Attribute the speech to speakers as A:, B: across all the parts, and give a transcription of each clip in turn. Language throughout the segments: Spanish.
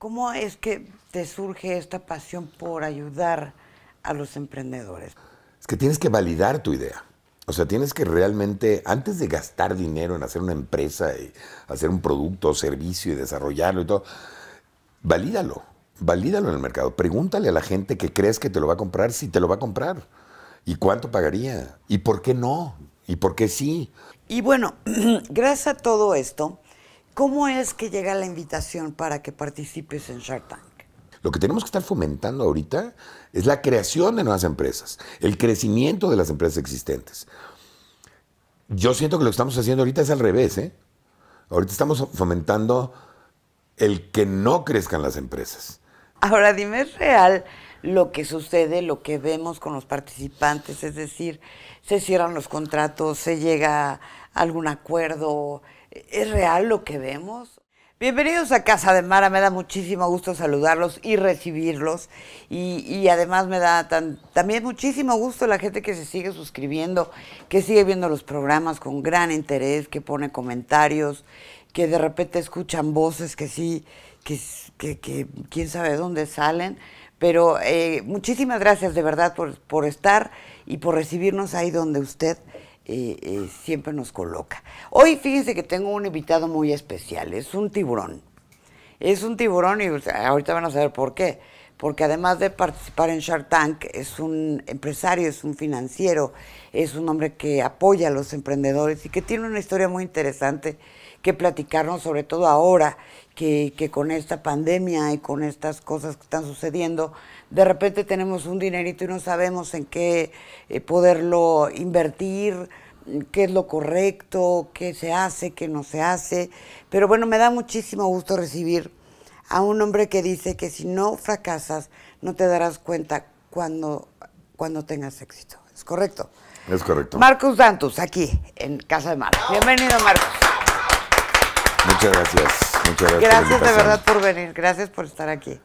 A: ¿Cómo es que te surge esta pasión por ayudar a los emprendedores?
B: Es que tienes que validar tu idea. O sea, tienes que realmente, antes de gastar dinero en hacer una empresa y hacer un producto o servicio y desarrollarlo y todo, valídalo. Valídalo en el mercado. Pregúntale a la gente que crees que te lo va a comprar si te lo va a comprar. ¿Y cuánto pagaría? ¿Y por qué no? ¿Y por qué sí? Y bueno,
A: gracias a todo esto, ¿Cómo es que llega la invitación para que participes en Shark Tank?
B: Lo que tenemos que estar fomentando ahorita es la creación de nuevas empresas, el crecimiento de las empresas existentes. Yo siento que lo que estamos haciendo ahorita es al revés. ¿eh? Ahorita estamos fomentando el que no crezcan las empresas.
A: Ahora dime, ¿es real lo que sucede, lo que vemos con los participantes? Es decir, se cierran los contratos, se llega a algún acuerdo, ¿Es real lo que vemos? Bienvenidos a Casa de Mara, me da muchísimo gusto saludarlos y recibirlos y, además me da tan, también muchísimo gusto la gente que se sigue suscribiendo, que sigue viendo los programas con gran interés, que pone comentarios, que de repente escuchan voces que sí, que, que, quién sabe dónde salen. Pero eh, muchísimas gracias de verdad por, por estar y por recibirnos ahí donde usted y eh, eh, siempre nos coloca. Hoy fíjense que tengo un invitado muy especial, es un tiburón. Es un tiburón y ahorita van a saber por qué. Porque además de participar en Shark Tank, es un empresario, es un financiero, es un hombre que apoya a los emprendedores y que tiene una historia muy interesante que platicarnos, sobre todo ahora que, con esta pandemia y con estas cosas que están sucediendo, de repente tenemos un dinerito y no sabemos en qué eh, poderlo invertir, qué es lo correcto, qué se hace, qué no se hace. Pero bueno, me da muchísimo gusto recibir a un hombre que dice que si no fracasas, no te darás cuenta cuando, cuando tengas éxito. ¿Es correcto? Es correcto. Marcos Dantus, aquí, en Casa de Mar. Bienvenido, Marcos.
B: Muchas gracias. Muchas gracias. Gracias de verdad
A: por venir. Gracias por estar aquí.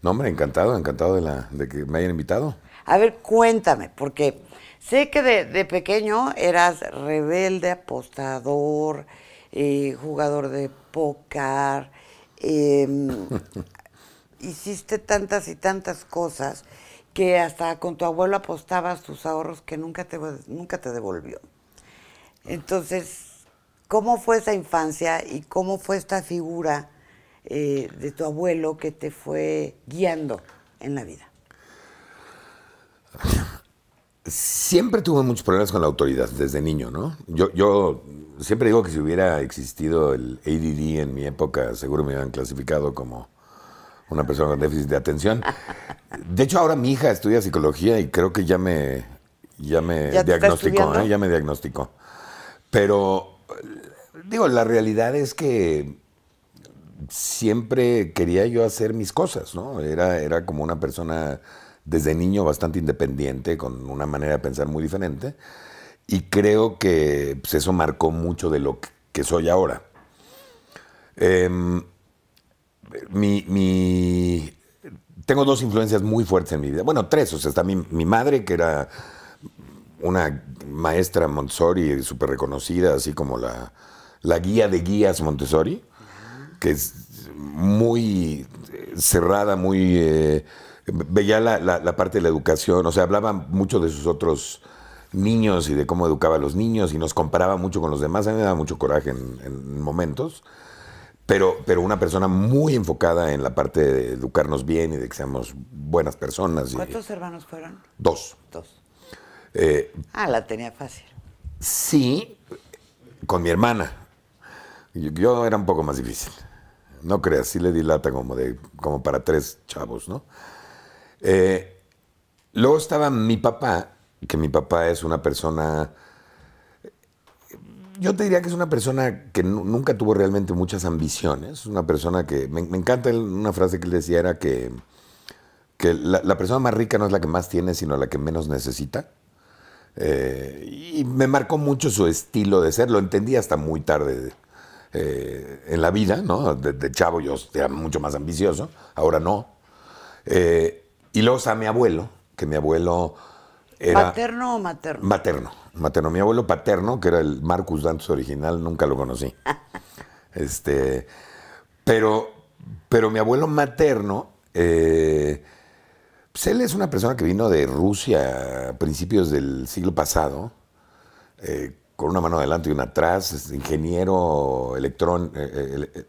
B: No, hombre, encantado, encantado de, que me hayan invitado.
A: A ver, cuéntame, porque sé que de, pequeño eras rebelde, apostador, eh, jugador de póker, em, hiciste tantas y tantas cosas que hasta con tu abuelo apostabas tus ahorros que nunca te, nunca te devolvió. Entonces, ¿Cómo fue esa infancia y cómo fue esta figura eh, de tu abuelo que te fue guiando en la vida?
B: Siempre tuve muchos problemas con la autoridad desde niño, ¿no? Yo, siempre digo que si hubiera existido el ADD en mi época, seguro me hubieran clasificado como una persona con déficit de atención. De hecho, ahora mi hija estudia psicología y creo que ya me, ya me diagnosticó, ¿eh? ya me diagnosticó. Pero digo, la realidad es que siempre quería yo hacer mis cosas, ¿no? Era, era como una persona desde niño bastante independiente, con una manera de pensar muy diferente. Y creo que pues, eso marcó mucho de lo que soy ahora. Em, mi, tengo dos influencias muy fuertes en mi vida. Bueno, tres. O sea, está mi madre, que era una maestra Montessori súper reconocida, así como la, guía de guías Montessori, que es muy eh, cerrada, muy... Eh, veía la, parte de la educación, o sea, hablaba mucho de sus otros niños y de cómo educaba a los niños y nos comparaba mucho con los demás, a mí me daba mucho coraje en, momentos, pero, pero una persona muy enfocada en la parte de educarnos bien y de que seamos buenas personas. ¿Cuántos
A: hermanos fueron?
B: Dos. Dos
A: ah, la tenía fácil.
B: Sí, con mi hermana. Yo, era un poco más difícil. No creas, sí le dilata como, de, como para tres chavos, ¿no? Eh, luego estaba mi papá, que mi papá es una persona... Yo te diría que es una persona que nunca tuvo realmente muchas ambiciones. Una persona que... Me, encanta una frase que él decía, era que, que la, persona más rica no es la que más tiene, sino la que menos necesita. Eh, y me marcó mucho su estilo de ser, lo entendí hasta muy tarde eh, en la vida, ¿no? De, chavo yo era mucho más ambicioso, ahora no. Eh, y luego está mi abuelo, que mi abuelo era... ¿Paterno o materno? Materno, materno. Mi abuelo paterno, que era el Marcus Dantos original, nunca lo conocí. este, pero, pero mi abuelo materno... Sel es una persona que vino de Rusia a principios del siglo pasado, eh, con una mano adelante y una atrás, es ingeniero electrón, eh, eh,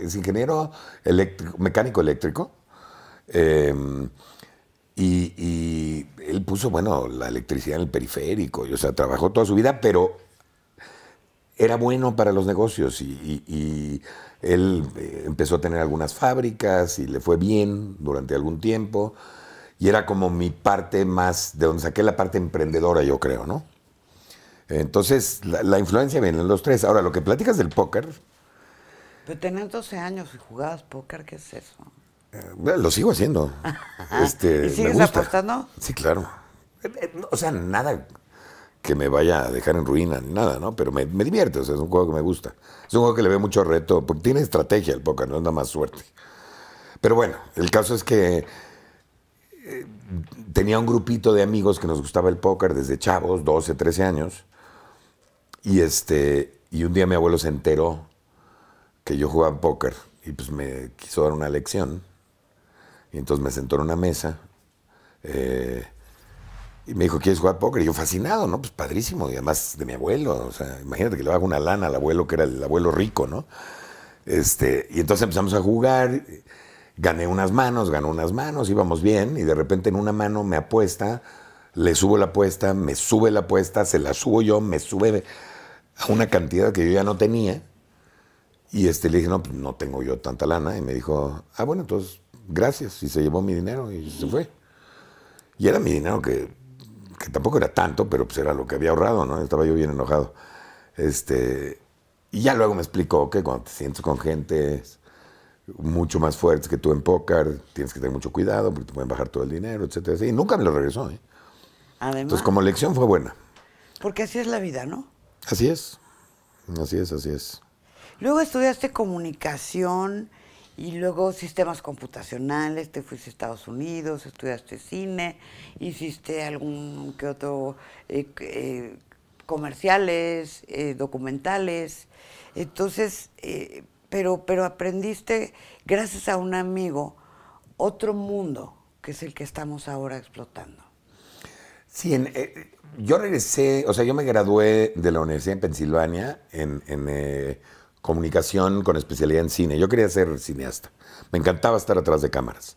B: es ingeniero mecánico eléctrico. Em, y, él puso, bueno, la electricidad en el periférico, o sea, trabajó toda su vida, pero era bueno para los negocios y, él eh, empezó a tener algunas fábricas y le fue bien durante algún tiempo. Y era como mi parte más, de donde saqué la parte emprendedora, yo creo, ¿no? Entonces, la, influencia viene en los tres. Ahora, lo que platicas del póker.
A: Pero tenías 12 años y jugabas póker, ¿qué es
B: eso? Eh, lo sigo haciendo. este, ¿Y sigues apostando? Sí, claro. Eh, o sea, nada que me vaya a dejar en ruina ni nada, ¿no? Pero me, me divierte, o sea, es un juego que me gusta. Es un juego que le ve mucho reto, porque tiene estrategia el póker, no es nada más suerte. Pero bueno, el caso es que eh, tenía un grupito de amigos que nos gustaba el póker desde chavos, 12, 13 años. Y, este, y un día mi abuelo se enteró que yo jugaba póker y pues me quiso dar una lección. Y entonces me sentó en una mesa. Eh, y me dijo, ¿quieres jugar póker? Y yo, fascinado, ¿no? Pues padrísimo. Y además de mi abuelo, o sea, imagínate que le hago una lana al abuelo, que era el abuelo rico, ¿no? Este, y entonces empezamos a jugar, gané unas manos, ganó unas manos, íbamos bien, y de repente en una mano me apuesta, le subo la apuesta, me sube la apuesta, se la subo yo, me sube a una cantidad que yo ya no tenía. Y este, le dije, no, pues no tengo yo tanta lana. Y me dijo, ah, bueno, entonces, gracias. Y se llevó mi dinero y se fue. Y era mi dinero que que tampoco era tanto, pero pues era lo que había ahorrado, ¿no? Estaba yo bien enojado. Este, y ya luego me explicó que cuando te sientes con gente mucho más fuertes que tú en póker, tienes que tener mucho cuidado porque te pueden bajar todo el dinero, etcétera. Y nunca me lo regresó. ¿eh? Entonces, como lección fue buena.
A: Porque así es la vida, ¿no?
B: Así es. Así es, así es.
A: Luego estudiaste comunicación. Y luego sistemas computacionales, te fuiste a Estados Unidos, estudiaste cine, hiciste algún que otro eh, eh, comerciales, eh, documentales. Entonces, pero, pero aprendiste, gracias a un amigo, otro mundo que es el que estamos ahora explotando.
B: Sí, yo regresé, o sea, yo me gradué de la Universidad en Pensilvania en comunicación con especialidad en cine. Yo quería ser cineasta. Me encantaba estar atrás de cámaras.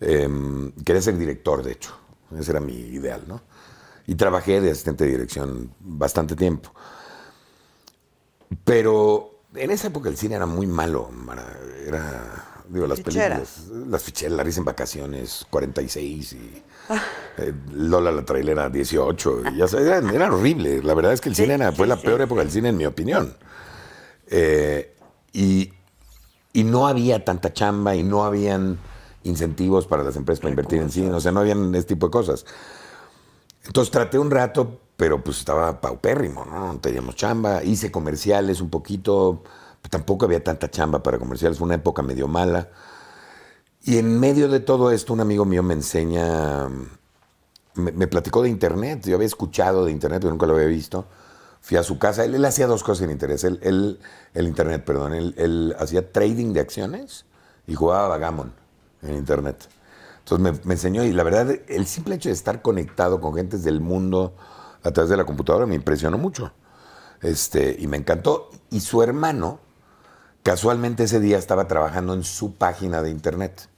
B: Em, quería ser director, de hecho. Ese era mi ideal, ¿no? Y trabajé de asistente de dirección bastante tiempo. Pero en esa época el cine era muy malo. Era, digo, las películas. Las ficheras, la risa en vacaciones, 46 y... Ah. Eh, Lola la trailera 18, era, horrible. La verdad es que el cine era, fue la peor época del cine, en mi opinión. Eh, y, no había tanta chamba y no habían incentivos para las empresas para invertir en sí, o sea, no habían este tipo de cosas. Entonces traté un rato, pero pues estaba paupérrimo, ¿no? teníamos chamba, hice comerciales un poquito, tampoco había tanta chamba para comerciales, fue una época medio mala. Y en medio de todo esto, un amigo mío me enseña, me, me platicó de Internet, yo había escuchado de Internet, pero nunca lo había visto fui a su casa, él, él hacía dos cosas sin interés, él, el internet, perdón, él, hacía trading de acciones y jugaba Vagamon en internet. Entonces me, me, enseñó y la verdad, el simple hecho de estar conectado con gentes del mundo a través de la computadora me impresionó mucho. Este, y me encantó. Y su hermano, casualmente ese día estaba trabajando en su página de internet.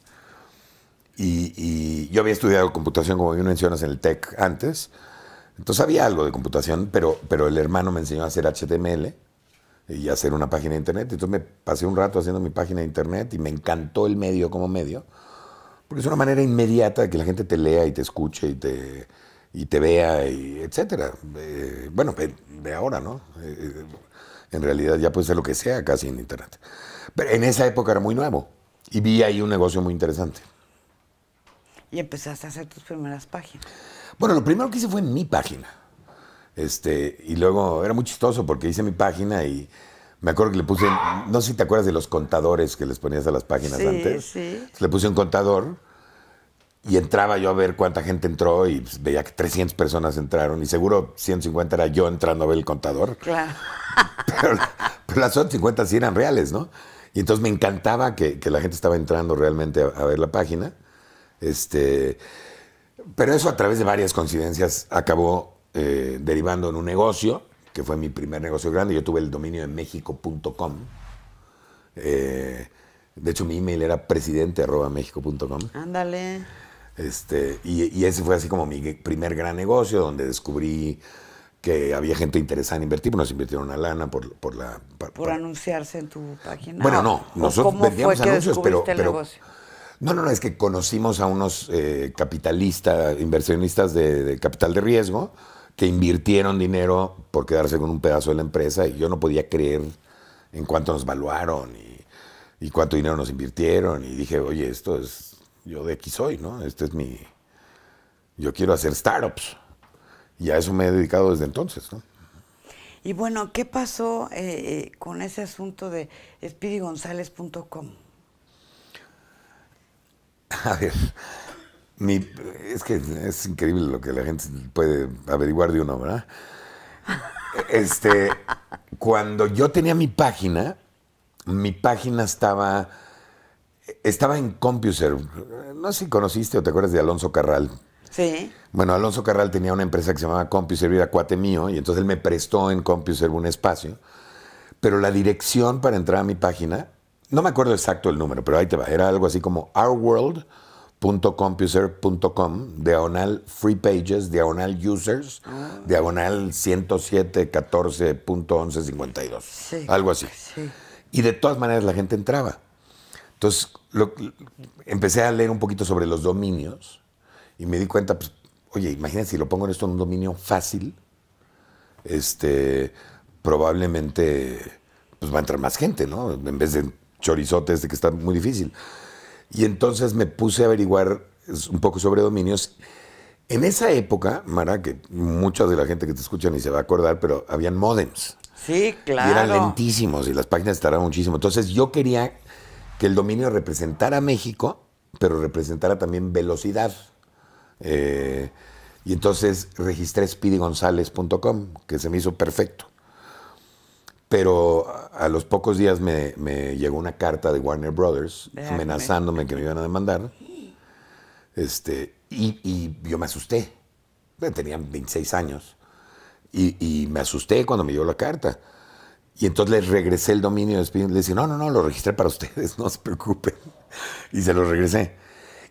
B: Y, y yo había estudiado computación, como bien mencionas, en el TEC antes. Entonces había algo de computación, pero, pero el hermano me enseñó a hacer HTML y a hacer una página de internet. Entonces me pasé un rato haciendo mi página de internet y me encantó el medio como medio, porque es una manera inmediata de que la gente te lea y te escuche y te, y te vea, y etcétera. Eh, bueno, de ahora, ¿no? Eh, en realidad ya puede ser lo que sea casi en internet. Pero en esa época era muy nuevo y vi ahí un negocio muy interesante.
A: Y empezaste a hacer tus primeras páginas.
B: Bueno, lo primero que hice fue en mi página. Este, y luego era muy chistoso porque hice mi página y me acuerdo que le puse, no sé si te acuerdas de los contadores que les ponías a las páginas antes. Sí. le puse un contador y entraba yo a ver cuánta gente entró y pues, veía que 300 personas entraron y seguro 150 era yo entrando a ver el contador. Claro. Pero, las otras 50 sí eran reales, ¿no? Y entonces me encantaba que, la gente estaba entrando realmente a, a ver la página. Este, pero eso a través de varias coincidencias acabó eh, derivando en un negocio, que fue mi primer negocio grande. Yo tuve el dominio de México.com. Eh, de hecho, mi email era presidente.mexico.com.
A: Ándale.
B: Este, y, ese fue así como mi primer gran negocio, donde descubrí que había gente interesada en invertir, pero pues nos invirtieron una lana por, por la...
A: Por, anunciarse en tu página. Bueno, ah, no, nosotros vendíamos anuncios, pero,
B: no, no, no, es que conocimos a unos eh, capitalistas, inversionistas de, capital de riesgo, que invirtieron dinero por quedarse con un pedazo de la empresa y yo no podía creer en cuánto nos valuaron y, cuánto dinero nos invirtieron. Y dije, oye, esto es, yo de aquí soy, ¿no? Este es mi, yo quiero hacer startups. Y a eso me he dedicado desde entonces, ¿no?
A: Y bueno, ¿qué pasó eh, eh, con ese asunto de speedygonzález.com?
B: A ver, es que es increíble lo que la gente puede averiguar de uno, ¿verdad? Este, cuando yo tenía mi página, mi página estaba, estaba en CompuServe. No sé si conociste o te acuerdas de Alonso Carral. Sí. Bueno, Alonso Carral tenía una empresa que se llamaba CompuServe, era cuate mío, y entonces él me prestó en CompuServe un espacio. Pero la dirección para entrar a mi página no me acuerdo exacto el número, pero ahí te va, era algo así como ourworld.compuser.com, diagonal free pages, diagonal users, ah. diagonal diagonal 107.14.1152, algo así. Y de todas maneras la gente entraba. Entonces lo, empecé a leer un poquito sobre los dominios y me di cuenta, pues, oye, imagínate si lo pongo en esto en un dominio fácil, este, probablemente pues, va a entrar más gente, ¿no? En vez de Chorizotes de que está muy difícil. Y entonces me puse a averiguar un poco sobre dominios. En esa época, Mara, que mucha de la gente que te escucha ni se va a acordar, pero habían modems.
A: Sí, claro. Y eran
B: lentísimos y las páginas tardaban muchísimo. Entonces yo quería que el dominio representara México, pero representara también velocidad. Eh, y entonces registré speedygonzález.com, que se me hizo perfecto. Pero a los pocos días me, llegó una carta de Warner Brothers amenazándome que me iban a demandar. Este, y, y yo me asusté. Tenían 26 años. Y, y, me asusté cuando me llegó la carta. Y entonces les regresé el dominio de Le dije, no, no, no, lo registré para ustedes, no se preocupen. Y se lo regresé.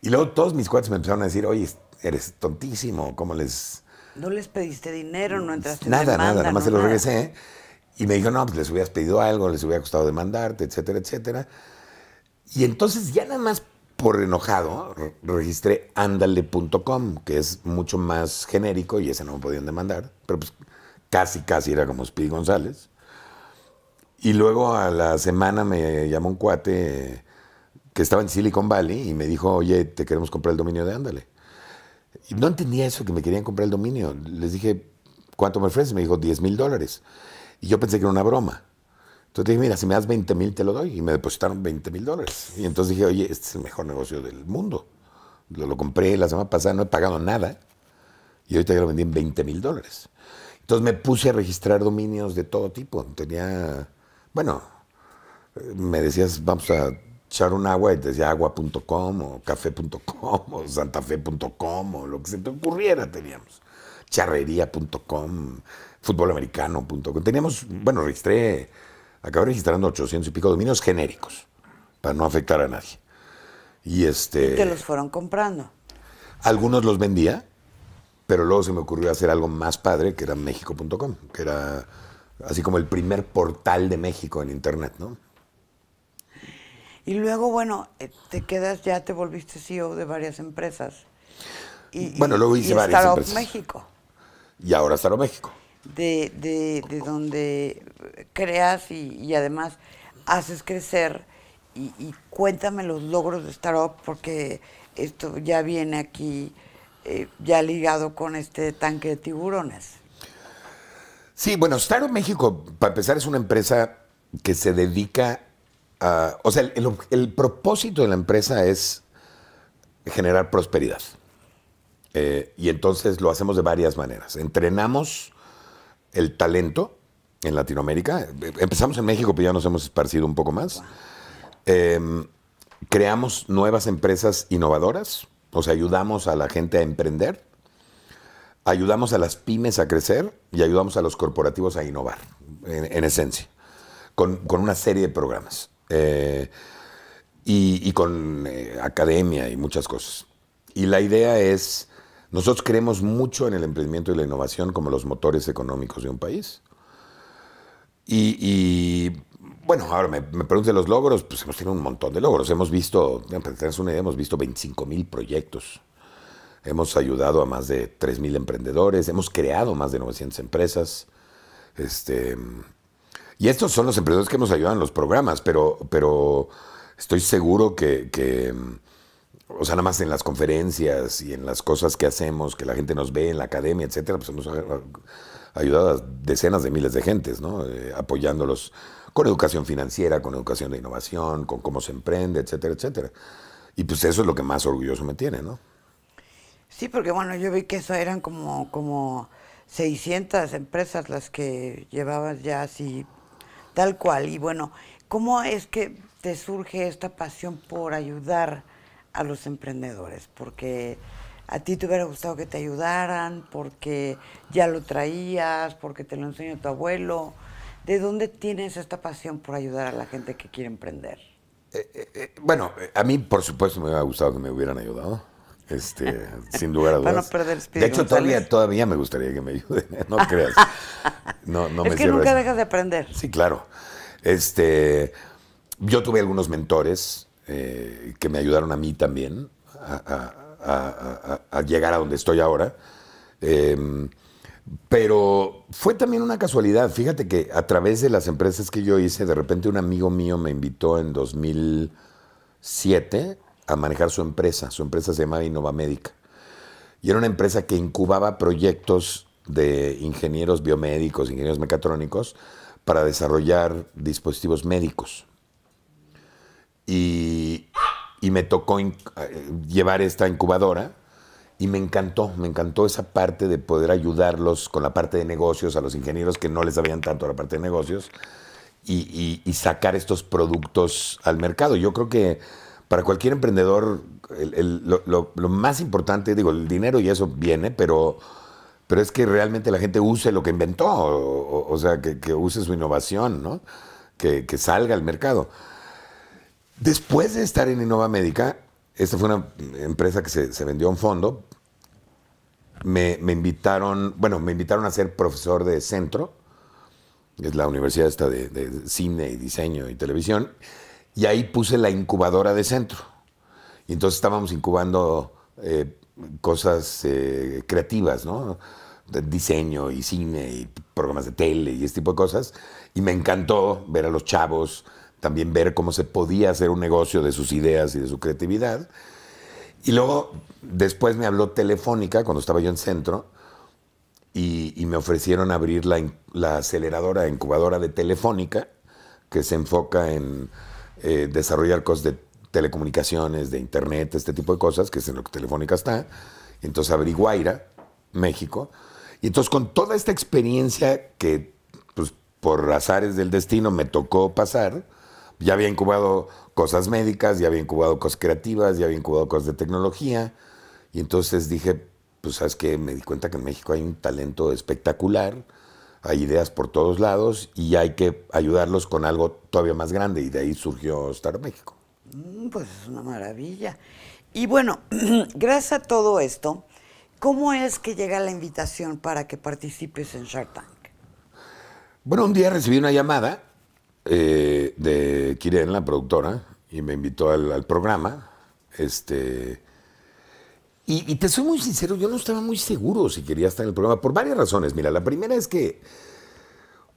B: Y luego todos mis cuates me empezaron a decir, oye, eres tontísimo, ¿cómo les...?
A: No les pediste dinero, no entraste nada, en demanda, Nada, nada, nada más se lo
B: regresé. Y me dijo, no, pues les hubieras pedido algo, les hubiera costado demandarte, etcétera, etcétera. Y entonces ya nada más por enojado registré ándale.com, que es mucho más genérico y ese no me podían demandar, pero pues casi, casi era como Speed González. Y luego a la semana me llamó un cuate que estaba en Silicon Valley y me dijo, oye, te queremos comprar el dominio de Ándale. Y no entendía eso, que me querían comprar el dominio. Les dije, ¿cuánto me ofreces? Me dijo, 10 mil dólares. Y yo pensé que era una broma. Entonces dije, mira, si me das 20 mil, te lo doy. Y me depositaron 20 mil dólares. Y entonces dije, oye, este es el mejor negocio del mundo. Lo, compré la semana pasada, no he pagado nada. Y ahorita ya lo vendí en 20 mil dólares. Entonces me puse a registrar dominios de todo tipo. Tenía, bueno, me decías, vamos a echar un agua y te decía agua.com o café.com o santafe.com o lo que se te ocurriera teníamos. Charrería.com, futbolamericano.com. Teníamos, bueno, registré, acabé registrando 800 y pico dominios genéricos para no afectar a nadie. Y este. te los
A: fueron comprando.
B: Algunos los vendía, pero luego se me ocurrió hacer algo más padre, que era México.com, que era así como el primer portal de México en Internet, ¿no?
A: Y luego, bueno, eh, te quedas, ya te volviste CEO de varias empresas. Y, bueno, luego hice varias México.
B: Y ahora Staro México
A: de, de, de donde creas y, además haces crecer y, cuéntame los logros de Startup porque esto ya viene aquí eh, ya ligado con este tanque de tiburones.
B: Sí, bueno, Startup México, para empezar, es una empresa que se dedica a... O sea, el, propósito de la empresa es generar prosperidad. Eh, y entonces lo hacemos de varias maneras. Entrenamos el talento en Latinoamérica. Empezamos en México, pero ya nos hemos esparcido un poco más. Em, creamos nuevas empresas innovadoras, o sea, ayudamos a la gente a emprender, ayudamos a las pymes a crecer y ayudamos a los corporativos a innovar, en, esencia, con, una serie de programas. Eh, y, con eh, academia y muchas cosas. Y la idea es nosotros creemos mucho en el emprendimiento y la innovación como los motores económicos de un país. Y, bueno, ahora me, preguntan los logros, pues hemos tenido un montón de logros. Hemos visto, para tener una idea, hemos visto 25 mil proyectos. Hemos ayudado a más de 3 mil emprendedores, hemos creado más de 900 empresas. Este, y estos son los emprendedores que hemos ayudado en los programas, pero, pero estoy seguro que o sea, nada más en las conferencias y en las cosas que hacemos, que la gente nos ve en la academia, etcétera, pues hemos ayudado a decenas de miles de gentes, ¿no? Eh, apoyándolos con educación financiera, con educación de innovación, con cómo se emprende, etcétera, etcétera. Y pues eso es lo que más orgulloso me tiene, ¿no?
A: Sí, porque bueno, yo vi que eso eran como, como 600 empresas las que llevabas ya así, tal cual. Y bueno, ¿cómo es que te surge esta pasión por ayudar? a los emprendedores, porque a ti te hubiera gustado que te ayudaran, porque ya lo traías, porque te lo enseñó tu abuelo. ¿De dónde tienes esta pasión por ayudar a la gente que quiere emprender?
B: Eh, eh, eh, bueno, a mí por supuesto me hubiera gustado que me hubieran ayudado. Este, sin lugar a de hecho, todavía, todavía, me gustaría que me ayuden, no creas. No, no es que nunca dejas de aprender. Sí, claro. Este, yo tuve algunos mentores, eh, que me ayudaron a mí también a, llegar a donde estoy ahora. Em, pero fue también una casualidad. Fíjate que a través de las empresas que yo hice, de repente un amigo mío me invitó en 2007 a manejar su empresa. Su empresa se llamaba Innovamédica. Y era una empresa que incubaba proyectos de ingenieros biomédicos, ingenieros mecatrónicos, para desarrollar dispositivos médicos y, me tocó eh, llevar esta incubadora y me encantó, me encantó esa parte de poder ayudarlos con la parte de negocios, a los ingenieros que no les sabían tanto la parte de negocios, y, y, sacar estos productos al mercado. Yo creo que para cualquier emprendedor, lo, más importante, digo, el dinero y eso viene, pero, es que realmente la gente use lo que inventó, o, sea, que, use su innovación, ¿no? que salga al mercado. Después de estar en Innova Médica, esta fue una empresa que se, vendió a un fondo, me, invitaron, bueno, me invitaron a ser profesor de centro, es la universidad esta de, cine y diseño y televisión, y ahí puse la incubadora de centro. Y entonces estábamos incubando eh, cosas eh, creativas, ¿no? De diseño y cine y programas de tele y este tipo de cosas. Y me encantó ver a los chavos también ver cómo se podía hacer un negocio de sus ideas y de su creatividad. Y luego, después me habló Telefónica, cuando estaba yo en centro, y, me ofrecieron abrir la, la, aceleradora, incubadora de Telefónica, que se enfoca en eh, desarrollar cosas de telecomunicaciones, de internet, este tipo de cosas, que es en lo que Telefónica está. Entonces abrí Guaira, México. Y entonces con toda esta experiencia que, pues, por azares del destino me tocó pasar, ya había incubado cosas médicas, ya había incubado cosas creativas, ya había incubado cosas de tecnología. Y entonces dije, pues sabes que me di cuenta que en México hay un talento espectacular, hay ideas por todos lados y hay que ayudarlos con algo todavía más grande. Y de ahí surgió Star México.
A: Mm, pues es una maravilla. Y bueno, gracias a todo esto, ¿cómo es que llega la invitación para que participes en Shark Tank?
B: Bueno, un día recibí una llamada eh, de Kiren, la productora, y me invitó al, programa. Este, y, te soy muy sincero, yo no estaba muy seguro si quería estar en el programa, por varias razones. Mira, la primera es que,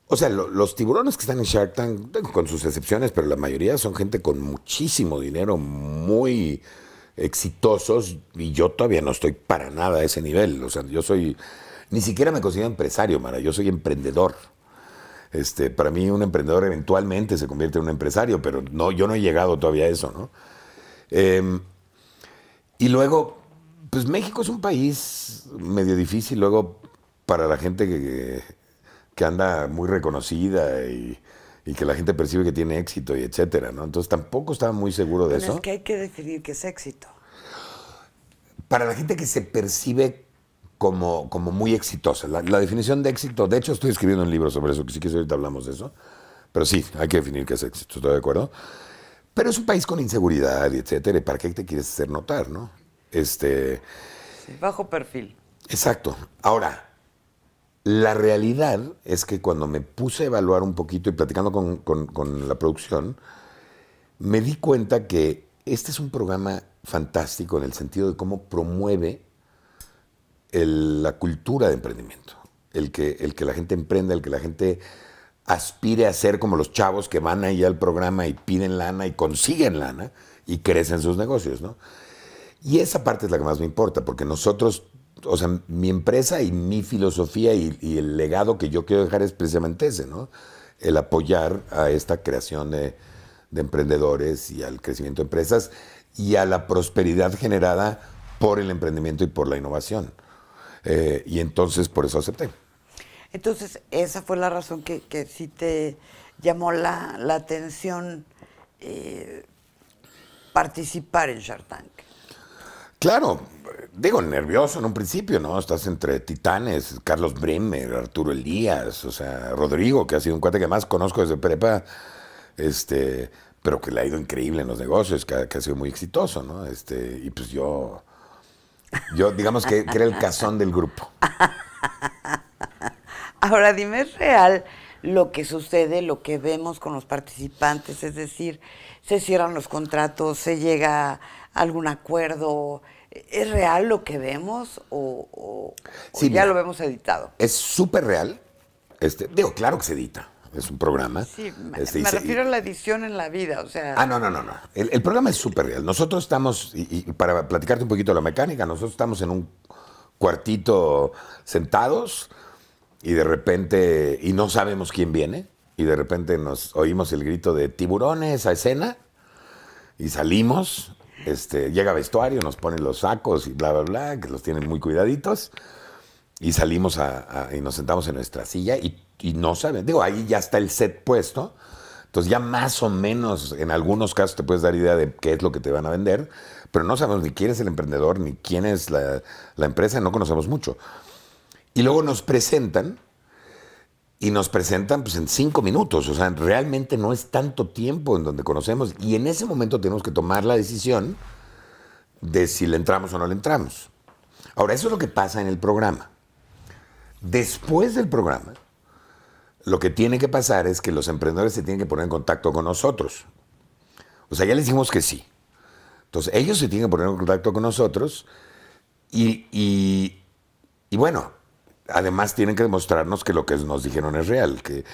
B: o sea, los tiburones que están en Shark Tank, con sus excepciones, pero la mayoría son gente con muchísimo dinero, muy exitosos, y yo todavía no estoy para nada a ese nivel. O sea, yo soy, ni siquiera me considero empresario, Mara, yo soy emprendedor. Este, para mí un emprendedor eventualmente se convierte en un empresario, pero no, yo no he llegado todavía a eso, em, y luego, pues México es un país medio difícil, luego para la gente que, anda muy reconocida y, que la gente percibe que tiene éxito y etcétera, Entonces tampoco estaba muy seguro de eso. Es
A: que hay que definir qué es éxito.
B: Para la gente que se percibe como, muy exitosa La, definición de éxito, de hecho estoy escribiendo un libro sobre eso, que sí que ahorita hablamos de eso, pero sí, hay que definir qué es éxito, estoy de acuerdo. Pero es un país con inseguridad, etcétera, para qué te quieres hacer notar, ¿no? Este... bajo perfil. Exacto. Ahora, la realidad es que cuando me puse a evaluar un poquito y platicando con, con, la producción, me di cuenta que este es un programa fantástico en el sentido de cómo promueve la cultura de emprendimiento, el que, el que la gente emprenda, el que la gente aspire a ser como los chavos que van ahí al programa y piden lana y consiguen lana y crecen sus negocios, Y esa parte es la que más me importa, porque nosotros, o sea, mi empresa y mi filosofía y, el legado que yo quiero dejar es precisamente ese, ¿no? El apoyar a esta creación de emprendedores y al crecimiento de empresas y a la prosperidad generada por el emprendimiento y por la innovación. Eh, y entonces por eso acepté.
A: Entonces, esa fue la razón que, que sí te llamó la, atención eh, participar en Shark Tank.
B: Claro, digo, nervioso en un principio, ¿no? Estás entre titanes, Carlos Bremer, Arturo Elías, o sea, Rodrigo, que ha sido un cuate que más conozco desde prepa, este, pero que le ha ido increíble en los negocios, que ha, que ha sido muy exitoso, ¿no? Este, y pues yo yo, digamos que, era el cazón del grupo.
A: Ahora dime, ¿es real lo que sucede, lo que vemos con los participantes? Es decir, se cierran los contratos, se llega a algún acuerdo. ¿Es real lo que vemos o, ya lo vemos editado?
B: Es súper real. Este, digo, claro que se edita es un programa. Sí, me, este, refiero a la
A: edición en la vida, o sea... Ah, no, no,
B: no, no. El, programa es súper real. Nosotros estamos, y, para platicarte un poquito de la mecánica, nosotros estamos en un cuartito sentados y de repente, y no sabemos quién viene, y de repente nos oímos el grito de tiburones a escena y salimos, este, llega vestuario, nos ponen los sacos y bla, bla, bla, que los tienen muy cuidaditos. Y salimos y nos sentamos en nuestra silla y y no saben. Digo, ahí ya está el set puesto. Entonces ya más o menos en algunos casos te puedes dar idea de qué es lo que te van a vender, pero no sabemos ni quién es el emprendedor, ni quién es la, empresa, no conocemos mucho. Y luego nos presentan y nos presentan pues, en cinco minutos, o sea, realmente no es tanto tiempo en donde conocemos y en ese momento tenemos que tomar la decisión de si le entramos o no le entramos. Ahora, eso es lo que pasa en el programa. Después del programa, lo que tiene que pasar es que los emprendedores se tienen que poner en contacto con nosotros. O sea, ya les dijimos que sí. Entonces, ellos se tienen que poner en contacto con nosotros y, y, bueno, además tienen que demostrarnos que lo que nos dijeron es real. Que,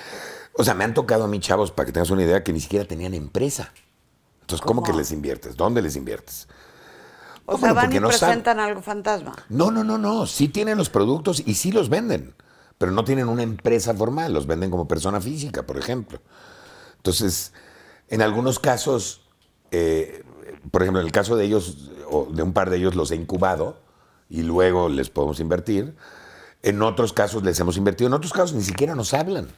B: o sea, me han tocado a mí chavos, para que tengas una idea, que ni siquiera tenían empresa. Entonces, ¿cómo, que les inviertes? ¿Dónde les inviertes? O ah, sea, van y presentan
A: algo fantasma.
B: No, no, no, no. Sí tienen los productos y sí los venden pero no tienen una empresa formal, los venden como persona física, por ejemplo. Entonces, en algunos casos, eh, por ejemplo, en el caso de ellos, o de un par de ellos los he incubado y luego les podemos invertir. En otros casos les hemos invertido, en otros casos ni siquiera nos hablan.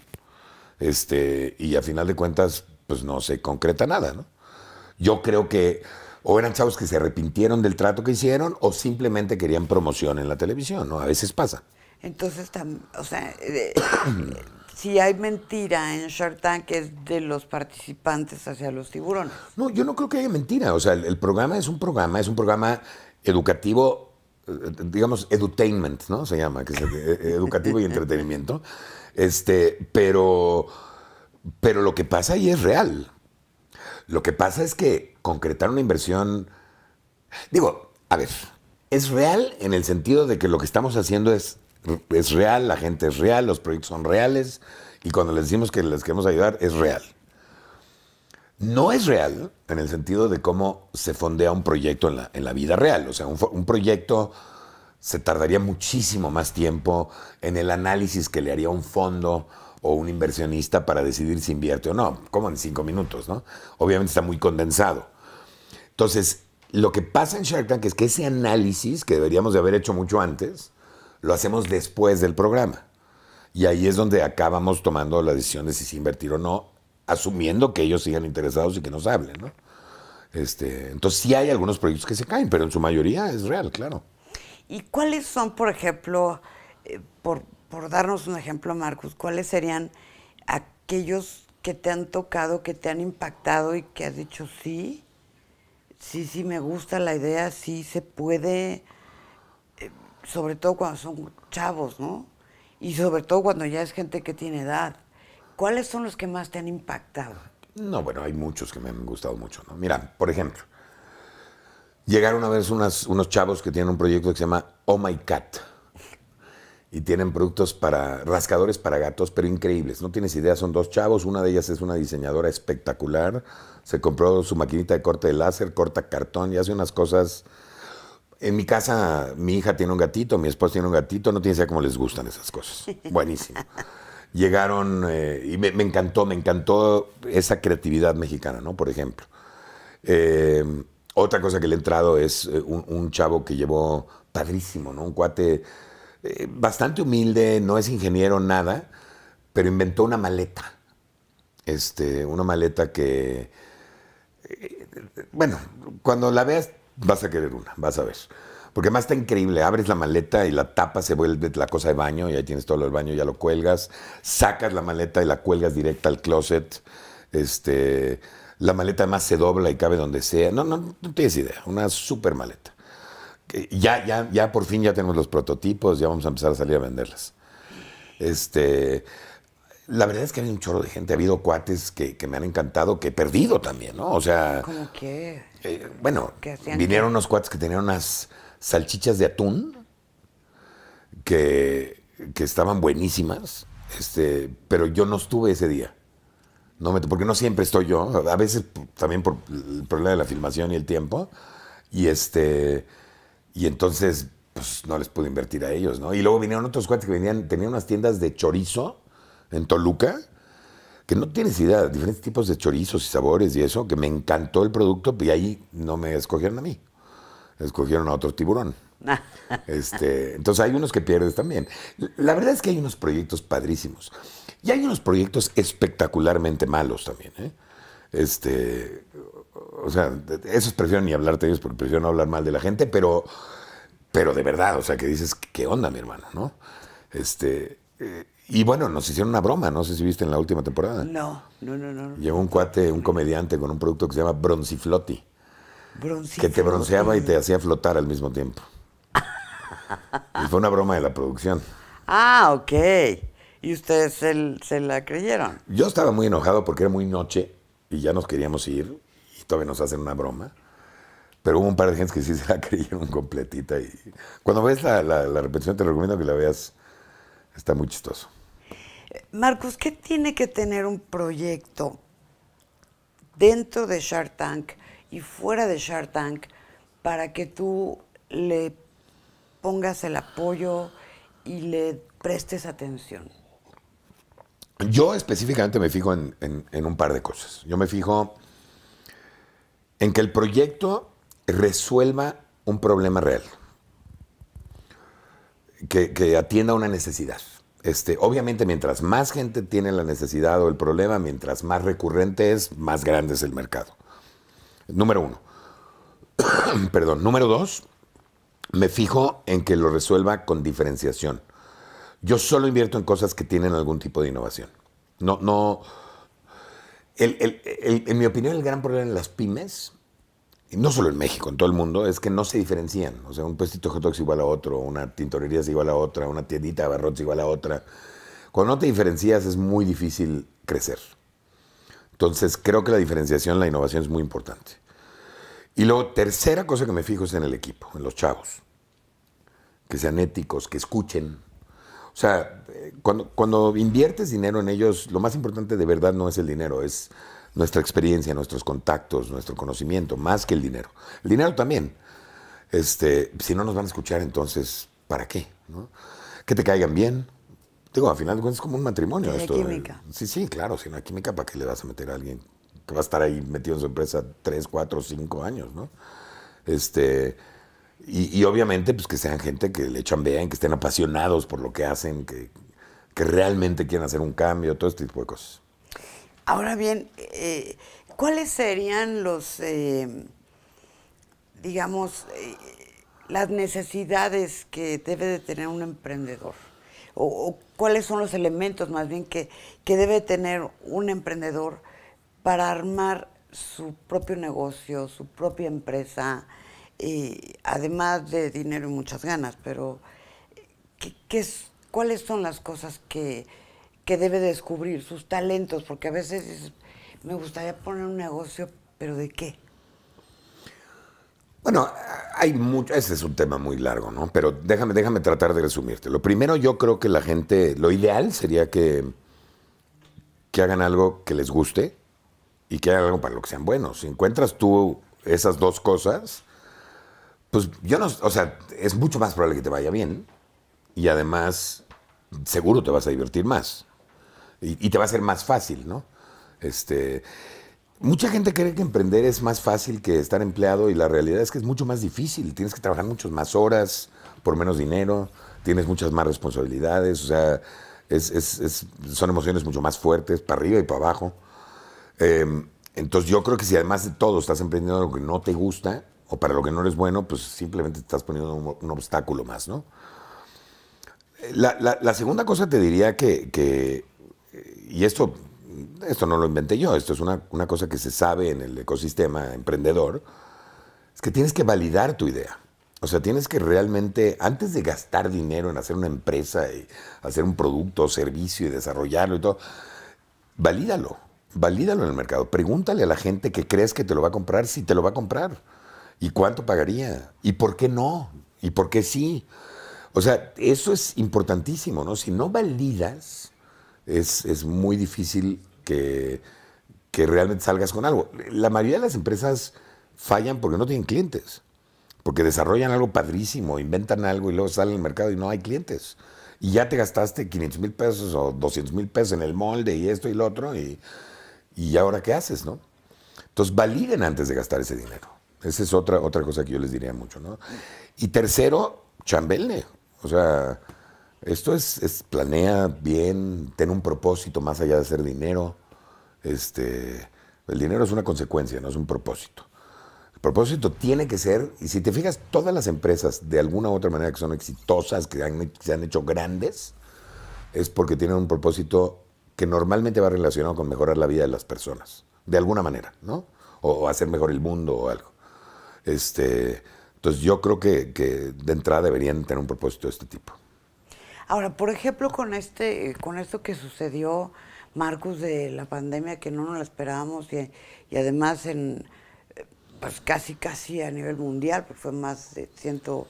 B: Este, y a final de cuentas, pues no se concreta nada, ¿no? Yo creo que o eran chavos que se arrepintieron del trato que hicieron o simplemente querían promoción en la televisión, ¿no? A veces pasa.
A: Entonces, o sea, eh, si hay mentira en Shark Tank es de los participantes hacia los tiburones.
B: No, yo no creo que haya mentira. O sea, el, programa es un programa, es un programa educativo, eh, digamos, edutainment, ¿no? Se llama, que es educativo y entretenimiento. Este, pero, pero lo que pasa ahí es real. Lo que pasa es que concretar una inversión, digo, a ver, es real en el sentido de que lo que estamos haciendo es es real, la gente es real, los proyectos son reales y cuando les decimos que les queremos ayudar, es real. No es real en el sentido de cómo se fondea un proyecto en la, vida real. O sea, un, proyecto se tardaría muchísimo más tiempo en el análisis que le haría un fondo o un inversionista para decidir si invierte o no. Como en cinco minutos, ¿no? Obviamente está muy condensado. Entonces, lo que pasa en Shark Tank es que ese análisis que deberíamos de haber hecho mucho antes, lo hacemos después del programa. Y ahí es donde acabamos tomando la decisión de si se invertir o no, asumiendo que ellos sigan interesados y que nos hablen, ¿no? Este, entonces sí hay algunos proyectos que se caen, pero en su mayoría es real, claro.
A: ¿Y cuáles son, por ejemplo, eh, por, por darnos un ejemplo, Marcus, cuáles serían aquellos que te han tocado, que te han impactado y que has dicho sí, sí, sí me gusta la idea, sí se puede, sobre todo cuando son chavos, ¿no? Y sobre todo cuando ya es gente que tiene edad. ¿Cuáles son los que más te han impactado?
B: No, bueno, hay muchos que me han gustado mucho, ¿no? Mira, por ejemplo, llegaron una vez unos chavos que tienen un proyecto que se llama Oh My Cat. Y tienen productos para rascadores para gatos, pero increíbles. No tienes idea, son dos chavos. Una de ellas es una diseñadora espectacular. Se compró su maquinita de corte de láser, corta cartón y hace unas cosas en mi casa, mi hija tiene un gatito, mi esposo tiene un gatito, no tiene idea cómo les gustan esas cosas. Buenísimo. Llegaron eh, y me, encantó, me encantó esa creatividad mexicana, ¿no? Por ejemplo. Eh, otra cosa que le he entrado es eh, un, chavo que llevó padrísimo, ¿no? Un cuate bastante humilde, no es ingeniero, nada, pero inventó una maleta. Este, una maleta que, bueno, cuando la veas vas a querer una, vas a ver. Porque además está increíble, abres la maleta y la tapa se vuelve la cosa de baño y ahí tienes todo el baño, ya lo cuelgas, sacas la maleta y la cuelgas directa al closet. Este, la maleta además se dobla y cabe donde sea. No, no, no tienes idea, una super maleta. Ya, ya, ya por fin ya tenemos los prototipos, ya vamos a empezar a salir a venderlas. Este, la verdad es que ha un chorro de gente, ha habido cuates que, me han encantado, que he perdido también, ¿no? O sea...
A: ¿Cómo qué? Eh,
B: bueno, vinieron unos cuates que tenían unas salchichas de atún que, estaban buenísimas, este, pero yo no estuve ese día. No porque no siempre estoy yo, a veces también por el problema de la filmación y el tiempo. Y este y entonces pues no les pude invertir a ellos, ¿no? Y luego vinieron otros cuates que venían, tenían unas tiendas de chorizo en Toluca, que no tienes idea, diferentes tipos de chorizos y sabores y eso, que me encantó el producto y ahí no me escogieron a mí, escogieron a otro tiburón.
A: este,
B: entonces hay unos que pierdes también. La verdad es que hay unos proyectos padrísimos y hay unos proyectos espectacularmente malos también. ¿eh? Este, o sea, esos prefiero ni hablarte de ellos porque prefiero no hablar mal de la gente, pero, pero de verdad, o sea, que dices, ¿qué onda, mi hermano? ¿No? Este, eh, y bueno, nos hicieron una broma, no sé si viste en la última temporada. No, no, no, no. Llegó un cuate, un comediante con un producto que se llama Bronciflotti.
A: Bronciflotti. Que te bronceaba y
B: te hacía flotar al mismo tiempo. y fue una broma de la producción.
A: Ah, ok. ¿Y ustedes se, la creyeron?
B: Yo estaba muy enojado porque era muy noche y ya nos queríamos ir y todavía nos hacen una broma. Pero hubo un par de gente que sí se la creyeron completita. Y... Cuando ves la, la repetición te recomiendo que la veas. Está muy chistoso.
A: Marcos, ¿qué tiene que tener un proyecto dentro de Shark Tank y fuera de Shark Tank para que tú le pongas el apoyo y le prestes atención?
B: Yo específicamente me fijo en, un par de cosas. Yo me fijo en que el proyecto resuelva un problema real, que, atienda una necesidad. Este, obviamente, mientras más gente tiene la necesidad o el problema, mientras más recurrente es, más grande es el mercado. Número uno. Perdón. Número dos, me fijo en que lo resuelva con diferenciación. Yo solo invierto en cosas que tienen algún tipo de innovación. No, no. en mi opinión, el gran problema en las pymes y no solo en México, en todo el mundo, es que no se diferencian. O sea, un puestito hot dog igual a otro, una tintorería es igual a otra, una tiendita de barrotes igual a otra. Cuando no te diferencias es muy difícil crecer. Entonces, creo que la diferenciación, la innovación es muy importante. Y luego, tercera cosa que me fijo es en el equipo, en los chavos. Que sean éticos, que escuchen. O sea, eh, cuando, cuando inviertes dinero en ellos, lo más importante de verdad no es el dinero, es nuestra experiencia, nuestros contactos, nuestro conocimiento, más que el dinero. El dinero también. Este, si no nos van a escuchar, entonces, ¿para qué? Que te caigan bien. Digo, al final es como un matrimonio. esto. química. Sí, sí, claro, si no química, ¿para qué le vas a meter a alguien que va a estar ahí metido en su empresa tres, cuatro, cinco años, ¿no? Este, y, obviamente, pues que sean gente que le echan chambean, que estén apasionados por lo que hacen, que, que realmente quieran hacer un cambio, todo este tipo de cosas.
A: Ahora bien, eh, ¿cuáles serían los, eh, digamos, eh, las necesidades que debe de tener un emprendedor? O, cuáles son los elementos más bien que, debe tener un emprendedor para armar su propio negocio, su propia empresa, y además de dinero y muchas ganas, pero ¿qué, cuáles son las cosas que que debe descubrir sus talentos, porque a veces me gustaría poner un negocio, pero ¿de qué?
B: Bueno, hay mucho, ese es un tema muy largo, ¿no? Pero déjame, déjame tratar de resumirte. Lo primero, yo creo que la gente, lo ideal sería que, que hagan algo que les guste y que hagan algo para lo que sean buenos. Si encuentras tú esas dos cosas, pues yo no, o sea, es mucho más probable que te vaya bien y además seguro te vas a divertir más y, te va a ser más fácil, ¿no? Este, mucha gente cree que emprender es más fácil que estar empleado y la realidad es que es mucho más difícil. Tienes que trabajar muchas más horas por menos dinero, tienes muchas más responsabilidades, o sea, son emociones mucho más fuertes, para arriba y para abajo. Em, entonces yo creo que si además de todo estás emprendiendo lo que no te gusta o para lo que no eres bueno, pues simplemente te estás poniendo un, obstáculo más, ¿no? La, segunda cosa te diría que y esto, esto no lo inventé yo, esto es una, una cosa que se sabe en el ecosistema emprendedor, es que tienes que validar tu idea. O sea, tienes que realmente, antes de gastar dinero en hacer una empresa y hacer un producto o servicio y desarrollarlo y todo, valídalo, valídalo en el mercado. Pregúntale a la gente que crees que te lo va a comprar si te lo va a comprar y cuánto pagaría y por qué no y por qué sí. O sea, eso es importantísimo, ¿no? Si no validas, es, muy difícil que, realmente salgas con algo. La mayoría de las empresas fallan porque no tienen clientes, porque desarrollan algo padrísimo, inventan algo y luego salen al mercado y no hay clientes. Y ya te gastaste 500 mil pesos o 200 mil pesos en el molde y esto y lo otro y, y ahora qué haces, ¿no? Entonces validen antes de gastar ese dinero. Esa es otra, otra cosa que yo les diría mucho, ¿no? Y tercero, chambele. O sea, esto es, es, planea bien, tener un propósito más allá de hacer dinero. Este, el dinero es una consecuencia, no es un propósito. El propósito tiene que ser, y si te fijas, todas las empresas de alguna u otra manera que son exitosas, que, se han hecho grandes, es porque tienen un propósito que normalmente va relacionado con mejorar la vida de las personas, de alguna manera, ¿no? O, hacer mejor el mundo o algo. Este, entonces yo creo que de entrada deberían tener un propósito de este tipo.
A: Ahora, por ejemplo, con este, con esto que sucedió, Marcus, de la pandemia que no nos la esperábamos y, además en pues casi casi a nivel mundial, porque fue más de ciento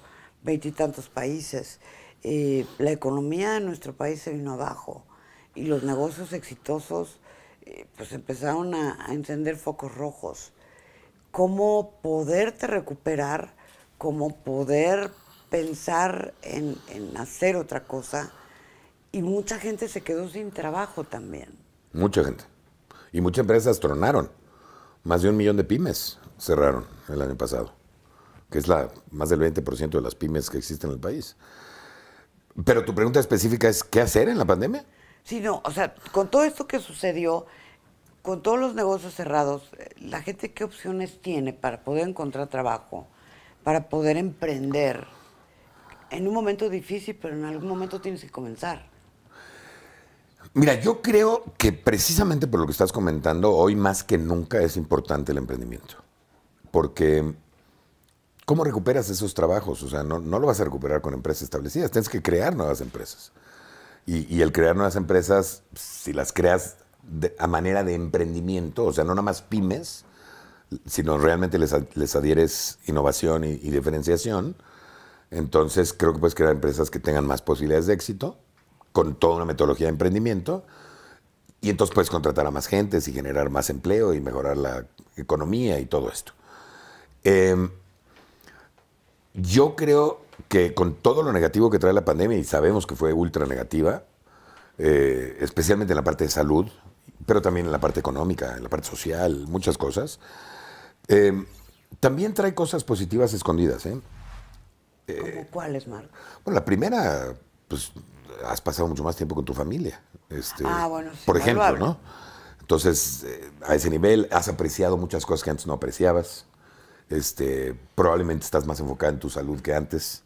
A: tantos países. Eh, la economía de nuestro país se vino abajo y los negocios exitosos eh, pues empezaron a, a, encender focos rojos. ¿Cómo poderte recuperar? ¿Cómo poder pensar en, hacer otra cosa y mucha gente se quedó sin trabajo también.
B: Mucha gente. Y muchas empresas tronaron. Más de un millón de pymes cerraron el año pasado, que es la, más del 20% de las pymes que existen en el país. Pero tu pregunta específica es, ¿qué hacer en la pandemia?
A: Sí, no, o sea, con todo esto que sucedió, con todos los negocios cerrados, la gente qué opciones tiene para poder encontrar trabajo, para poder emprender? en un momento difícil, pero en algún momento tienes que comenzar.
B: Mira, yo creo que precisamente por lo que estás comentando, hoy más que nunca es importante el emprendimiento. Porque, ¿cómo recuperas esos trabajos? O sea, no, lo vas a recuperar con empresas establecidas, tienes que crear nuevas empresas. Y, el crear nuevas empresas, si las creas a manera de emprendimiento, o sea, no nada más pymes, sino realmente les, les adhieres innovación y diferenciación, entonces creo que puedes crear empresas que tengan más posibilidades de éxito, con toda una metodología de emprendimiento, y entonces puedes contratar a más gente y generar más empleo y mejorar la economía y todo esto. Em, yo creo que con todo lo negativo que trae la pandemia, y sabemos que fue ultra negativa, eh, especialmente en la parte de salud, pero también en la parte económica, en la parte social, muchas cosas, em, también trae cosas positivas escondidas. ¿eh?
A: Este, cuál cuáles, Marco?
B: Bueno, la primera, pues has pasado mucho más tiempo con tu familia. Este, ah, bueno, sí, Por ejemplo, ¿no? Entonces, eh, a ese nivel has apreciado muchas cosas que antes no apreciabas. Este, probablemente estás más enfocada en tu salud que antes.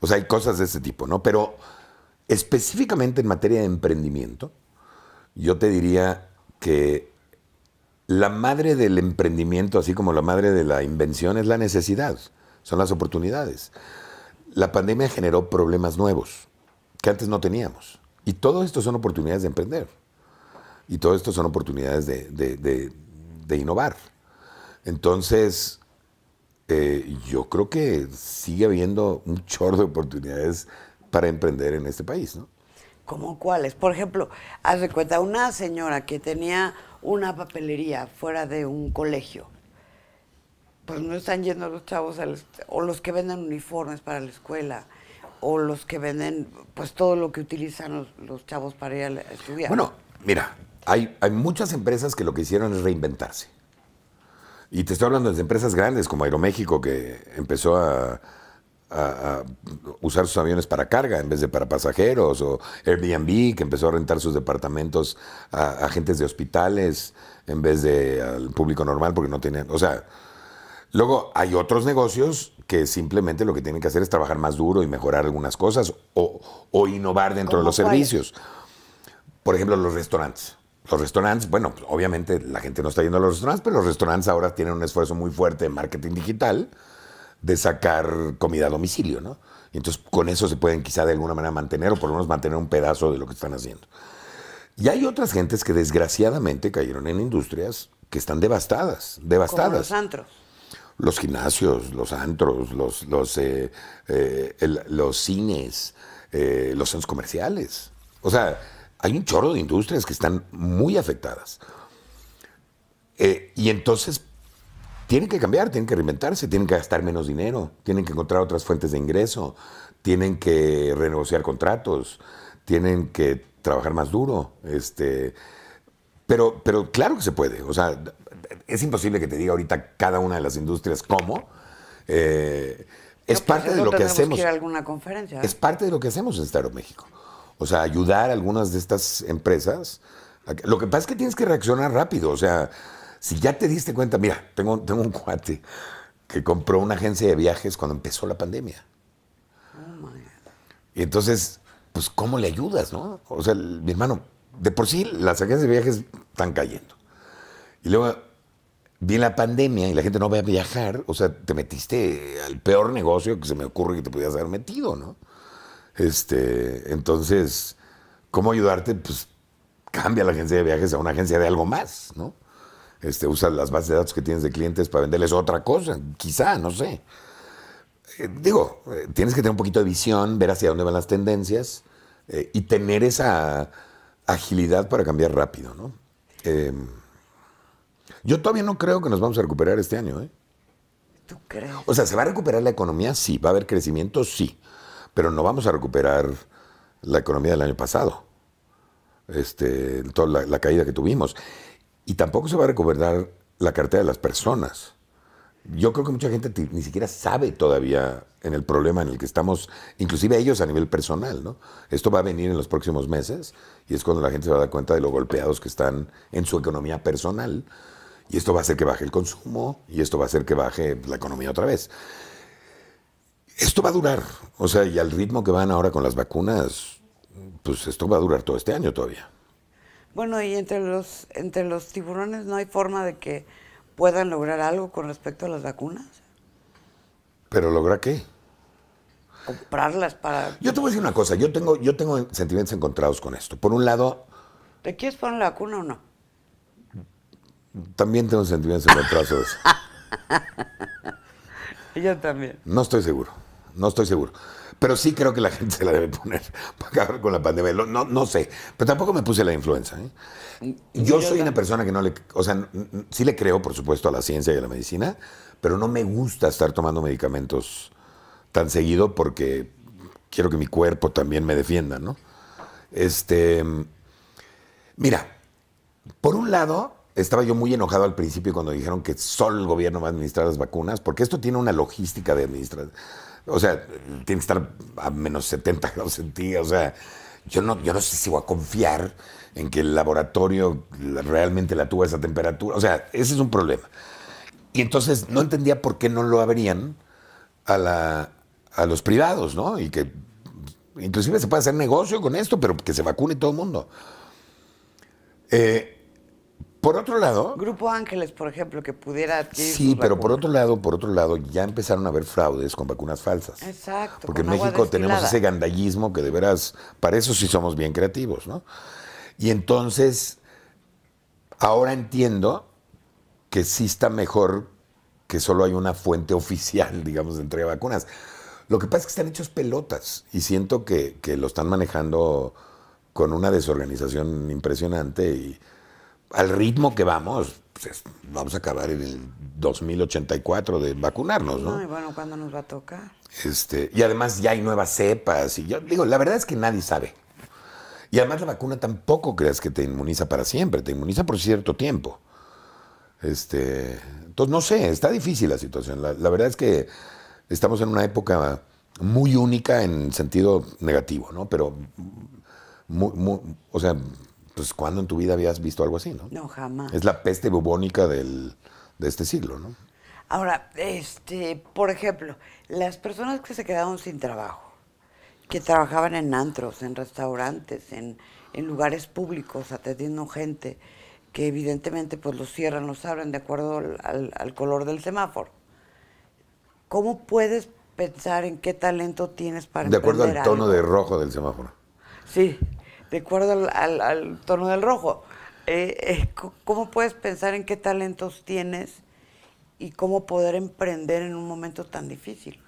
B: O sea, hay cosas de ese tipo, ¿no? Pero específicamente en materia de emprendimiento, yo te diría que la madre del emprendimiento, así como la madre de la invención, es la necesidad, son las oportunidades la pandemia generó problemas nuevos que antes no teníamos. Y todo esto son oportunidades de emprender. Y todo esto son oportunidades de, innovar. Entonces, eh, yo creo que sigue habiendo un chorro de oportunidades para emprender en este país,
A: ¿Cómo cuáles? Por ejemplo, haz de cuenta, una señora que tenía una papelería fuera de un colegio pues no están yendo los chavos, o los que venden uniformes para la escuela, o los que venden, pues todo lo que utilizan los, chavos para ir a, estudiar. Bueno,
B: mira, hay, hay muchas empresas que lo que hicieron es reinventarse. Y te estoy hablando de empresas grandes como Aeroméxico, que empezó a, a, usar sus aviones para carga en vez de para pasajeros, o Airbnb, que empezó a rentar sus departamentos a agentes de hospitales en vez de al público normal porque no tenían, o sea, Luego hay otros negocios que simplemente lo que tienen que hacer es trabajar más duro y mejorar algunas cosas o, innovar dentro de los servicios. Por ejemplo, los restaurantes. Los restaurantes, bueno, pues, obviamente la gente no está yendo a los restaurantes, pero los restaurantes ahora tienen un esfuerzo muy fuerte de marketing digital de sacar comida a domicilio, ¿no? Y entonces con eso se pueden quizá de alguna manera mantener o por lo menos mantener un pedazo de lo que están haciendo. Y hay otras gentes que desgraciadamente cayeron en industrias que están devastadas, devastadas los gimnasios, los antros, los, los, eh, eh, los cines, eh, los centros comerciales. O sea, hay un chorro de industrias que están muy afectadas. y entonces tienen que cambiar, tienen que reinventarse, tienen que gastar menos dinero, tienen que encontrar otras fuentes de ingreso, tienen que renegociar contratos, tienen que trabajar más duro. Este, pero, pero claro que se puede. O sea, es imposible que te diga ahorita cada una de las industrias cómo. Eh, es pues, parte de lo que hacemos. Que ir a
A: alguna conferencia. Es
B: parte de lo que hacemos en Estado México. O sea, ayudar a algunas de estas empresas. lo que pasa es que tienes que reaccionar rápido. O sea, si ya te diste cuenta, mira, tengo, tengo un cuate que compró una agencia de viajes cuando empezó la pandemia. Oh, y entonces, pues, ¿cómo le ayudas, no? O sea, mi hermano, de por sí las agencias de viajes están cayendo. Y luego viene la pandemia y la gente no va a viajar, o sea, te metiste al peor negocio que se me ocurre que te pudieras haber metido, ¿no? Este, entonces, ¿cómo ayudarte? Pues cambia la agencia de viajes a una agencia de algo más, ¿no? Este, usa las bases de datos que tienes de clientes para venderles otra cosa, quizá, no sé. Eh, digo, eh, tienes que tener un poquito de visión, ver hacia dónde van las tendencias eh, y tener esa agilidad para cambiar rápido, ¿no? Em, yo todavía no creo que nos vamos a recuperar este año. ¿eh? ¿Tú crees? O sea, ¿se va a recuperar la economía? Sí. ¿Va a haber crecimiento? Sí. Pero no vamos a recuperar la economía del año pasado. Este, toda la, caída que tuvimos. Y tampoco se va a recuperar la cartera de las personas. Yo creo que mucha gente ni siquiera sabe todavía en el problema en el que estamos, inclusive ellos a nivel personal, ¿no? Esto va a venir en los próximos meses y es cuando la gente se va a dar cuenta de lo golpeados que están en su economía personal. Y esto va a hacer que baje el consumo y esto va a hacer que baje la economía otra vez. Esto va a durar. O sea, y al ritmo que van ahora con las vacunas, pues esto va a durar todo este año todavía.
A: Bueno, y entre los, entre los tiburones no hay forma de que puedan lograr algo con respecto a las vacunas.
B: ¿Pero logra qué? Comprarlas para... Yo te voy a decir una cosa, yo tengo, yo tengo sentimientos encontrados con esto. Por un lado...
A: ¿Te quieres poner la vacuna o no?
B: También tengo sentimientos trazo de eso.
A: Yo también.
B: No estoy seguro, no estoy seguro. Pero sí creo que la gente se la debe poner para acabar con la pandemia. No, sé, pero tampoco me puse la influenza. ¿eh? Mm, yo, soy una persona que no le, o sea, sí le creo, por supuesto, a la ciencia y a la medicina, pero no me gusta estar tomando medicamentos tan seguido porque quiero que mi cuerpo también me defienda, ¿no? Este, mm, mira, por un lado, estaba yo muy enojado al principio cuando dijeron que solo el gobierno va a administrar las vacunas, porque esto tiene una logística de administrar. O sea, tiene que estar a menos 70 grados centígrados. O sea, yo no, yo no sé si voy a confiar en que el laboratorio realmente la tuvo a esa temperatura. O sea, ese es un problema. Y entonces no entendía por qué no lo abrían a, a los privados, ¿no? Y que inclusive se puede hacer negocio con esto, pero que se vacune todo el mundo. Eh, por otro lado. Grupo
A: Ángeles, por ejemplo, que pudiera Sí, pero por otro
B: lado, por otro lado, ya empezaron a haber fraudes con vacunas falsas.
A: Exacto. Porque en México tenemos ese
B: gandallismo que de veras, para eso sí somos bien creativos, ¿no? Y entonces, ahora entiendo que sí está mejor que solo hay una fuente oficial, digamos, de entrega de vacunas. Lo que pasa es que están hechos pelotas y siento que, que lo están manejando con una desorganización impresionante y al ritmo que vamos, pues, vamos a acabar en el 2084 de vacunarnos, ¿no? Y
A: bueno, ¿cuándo nos va a tocar?
B: Este, y además ya hay nuevas cepas. Y yo digo, la verdad es que nadie sabe. Y además la vacuna tampoco creas que te inmuniza para siempre, te inmuniza por cierto tiempo. Este, entonces, no sé, está difícil la situación. La, verdad es que estamos en una época muy única en sentido negativo, ¿no? Pero, o sea, pues ¿cuándo en tu vida habías visto algo así, no?
A: No, jamás. Es
B: la peste bubónica del, de este siglo, ¿no?
A: Ahora, este, por ejemplo, las personas que se quedaron sin trabajo, que trabajaban en antros, en restaurantes, en, lugares públicos, atendiendo gente, que evidentemente pues los cierran, los abren de acuerdo al, color del semáforo. ¿Cómo puedes pensar en qué talento tienes para De acuerdo al tono de
B: rojo del semáforo.
A: Sí de acuerdo al, tono del rojo. Eh, ¿Cómo puedes pensar en qué talentos tienes y cómo poder emprender en un momento tan difícil?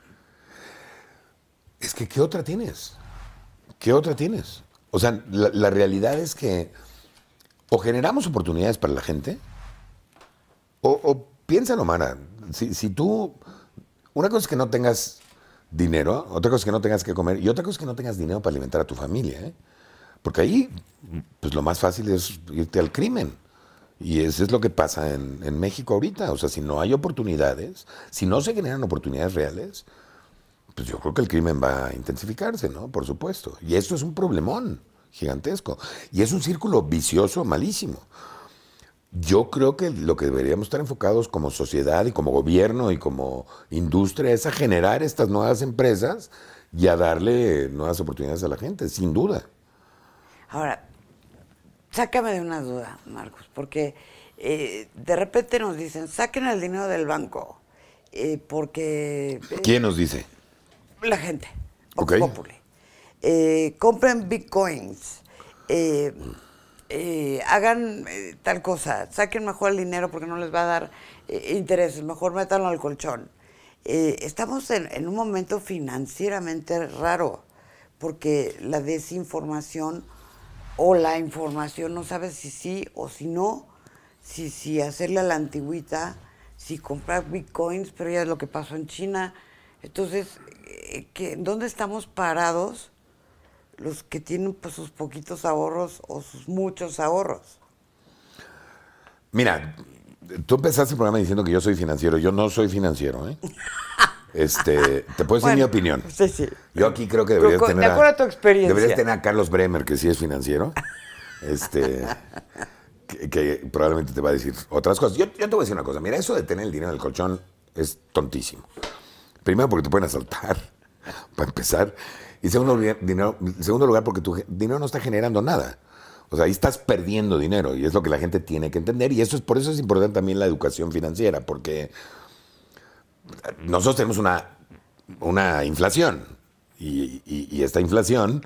B: Es que, ¿qué otra tienes? ¿Qué otra tienes? O sea, la, realidad es que o generamos oportunidades para la gente, o, o piénsalo, Mara. Si, si tú, una cosa es que no tengas dinero, otra cosa es que no tengas que comer, y otra cosa es que no tengas dinero para alimentar a tu familia. ¿eh? Porque ahí, pues lo más fácil es irte al crimen. Y eso es lo que pasa en, en México ahorita. O sea, si no hay oportunidades, si no se generan oportunidades reales, pues yo creo que el crimen va a intensificarse, ¿no? Por supuesto. Y esto es un problemón gigantesco. Y es un círculo vicioso, malísimo. Yo creo que lo que deberíamos estar enfocados como sociedad y como gobierno y como industria es a generar estas nuevas empresas y a darle nuevas oportunidades a la gente, sin duda.
A: Ahora, sácame de una duda, Marcos, porque eh, de repente nos dicen, saquen el dinero del banco, eh, porque... Eh,
B: ¿Quién nos dice? La gente. Ok.
A: compren bitcoins. hagan tal cosa, saquen mejor el dinero porque no les va a dar intereses, mejor métanlo al colchón. estamos en, en un momento financieramente raro porque la desinformación o la información no sabes si sí o si no, si, si hacerle a la antigüita, si comprar bitcoins, pero ya es lo que pasó en China. Entonces, eh, ¿qué, ¿dónde estamos parados los que tienen pues, sus poquitos ahorros o sus muchos ahorros?
B: Mira, tú empezaste el programa diciendo que yo soy financiero. Yo no soy financiero, ¿eh? Este, te puedes decir mi opinión. Yo aquí creo que deberías tener. a, tu experiencia. Deberías tener a Carlos Bremer, que sí es financiero. este. Que, probablemente te va a decir otras cosas. Yo, te voy a decir una cosa. Mira, eso de tener el dinero en el colchón es tontísimo. Primero, porque te pueden asaltar, para empezar. Y segundo, segundo lugar, porque tu dinero no está generando nada. O sea, ahí estás perdiendo dinero y es lo que la gente tiene que entender. Y eso es por eso es importante también la educación financiera, porque nosotros tenemos una, inflación y, esta inflación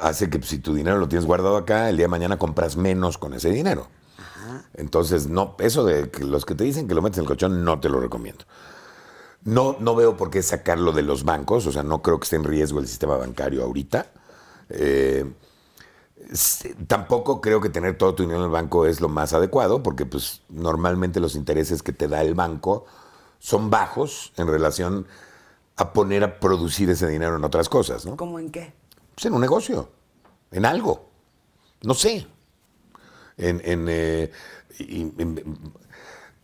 B: hace que si tu dinero lo tienes guardado acá, el día de mañana compras menos con ese dinero. Entonces, no, eso de los que te dicen que lo metes en el colchón, no te lo recomiendo. No, no veo por qué sacarlo de los bancos, o sea, no creo que esté en riesgo el sistema bancario ahorita. Eh, tampoco creo que tener todo tu dinero en el banco es lo más adecuado, porque pues, normalmente los intereses que te da el banco son bajos en relación a poner a producir ese dinero en otras cosas, ¿no? ¿Cómo en qué? Pues en un negocio, en algo, no sé. En, eh,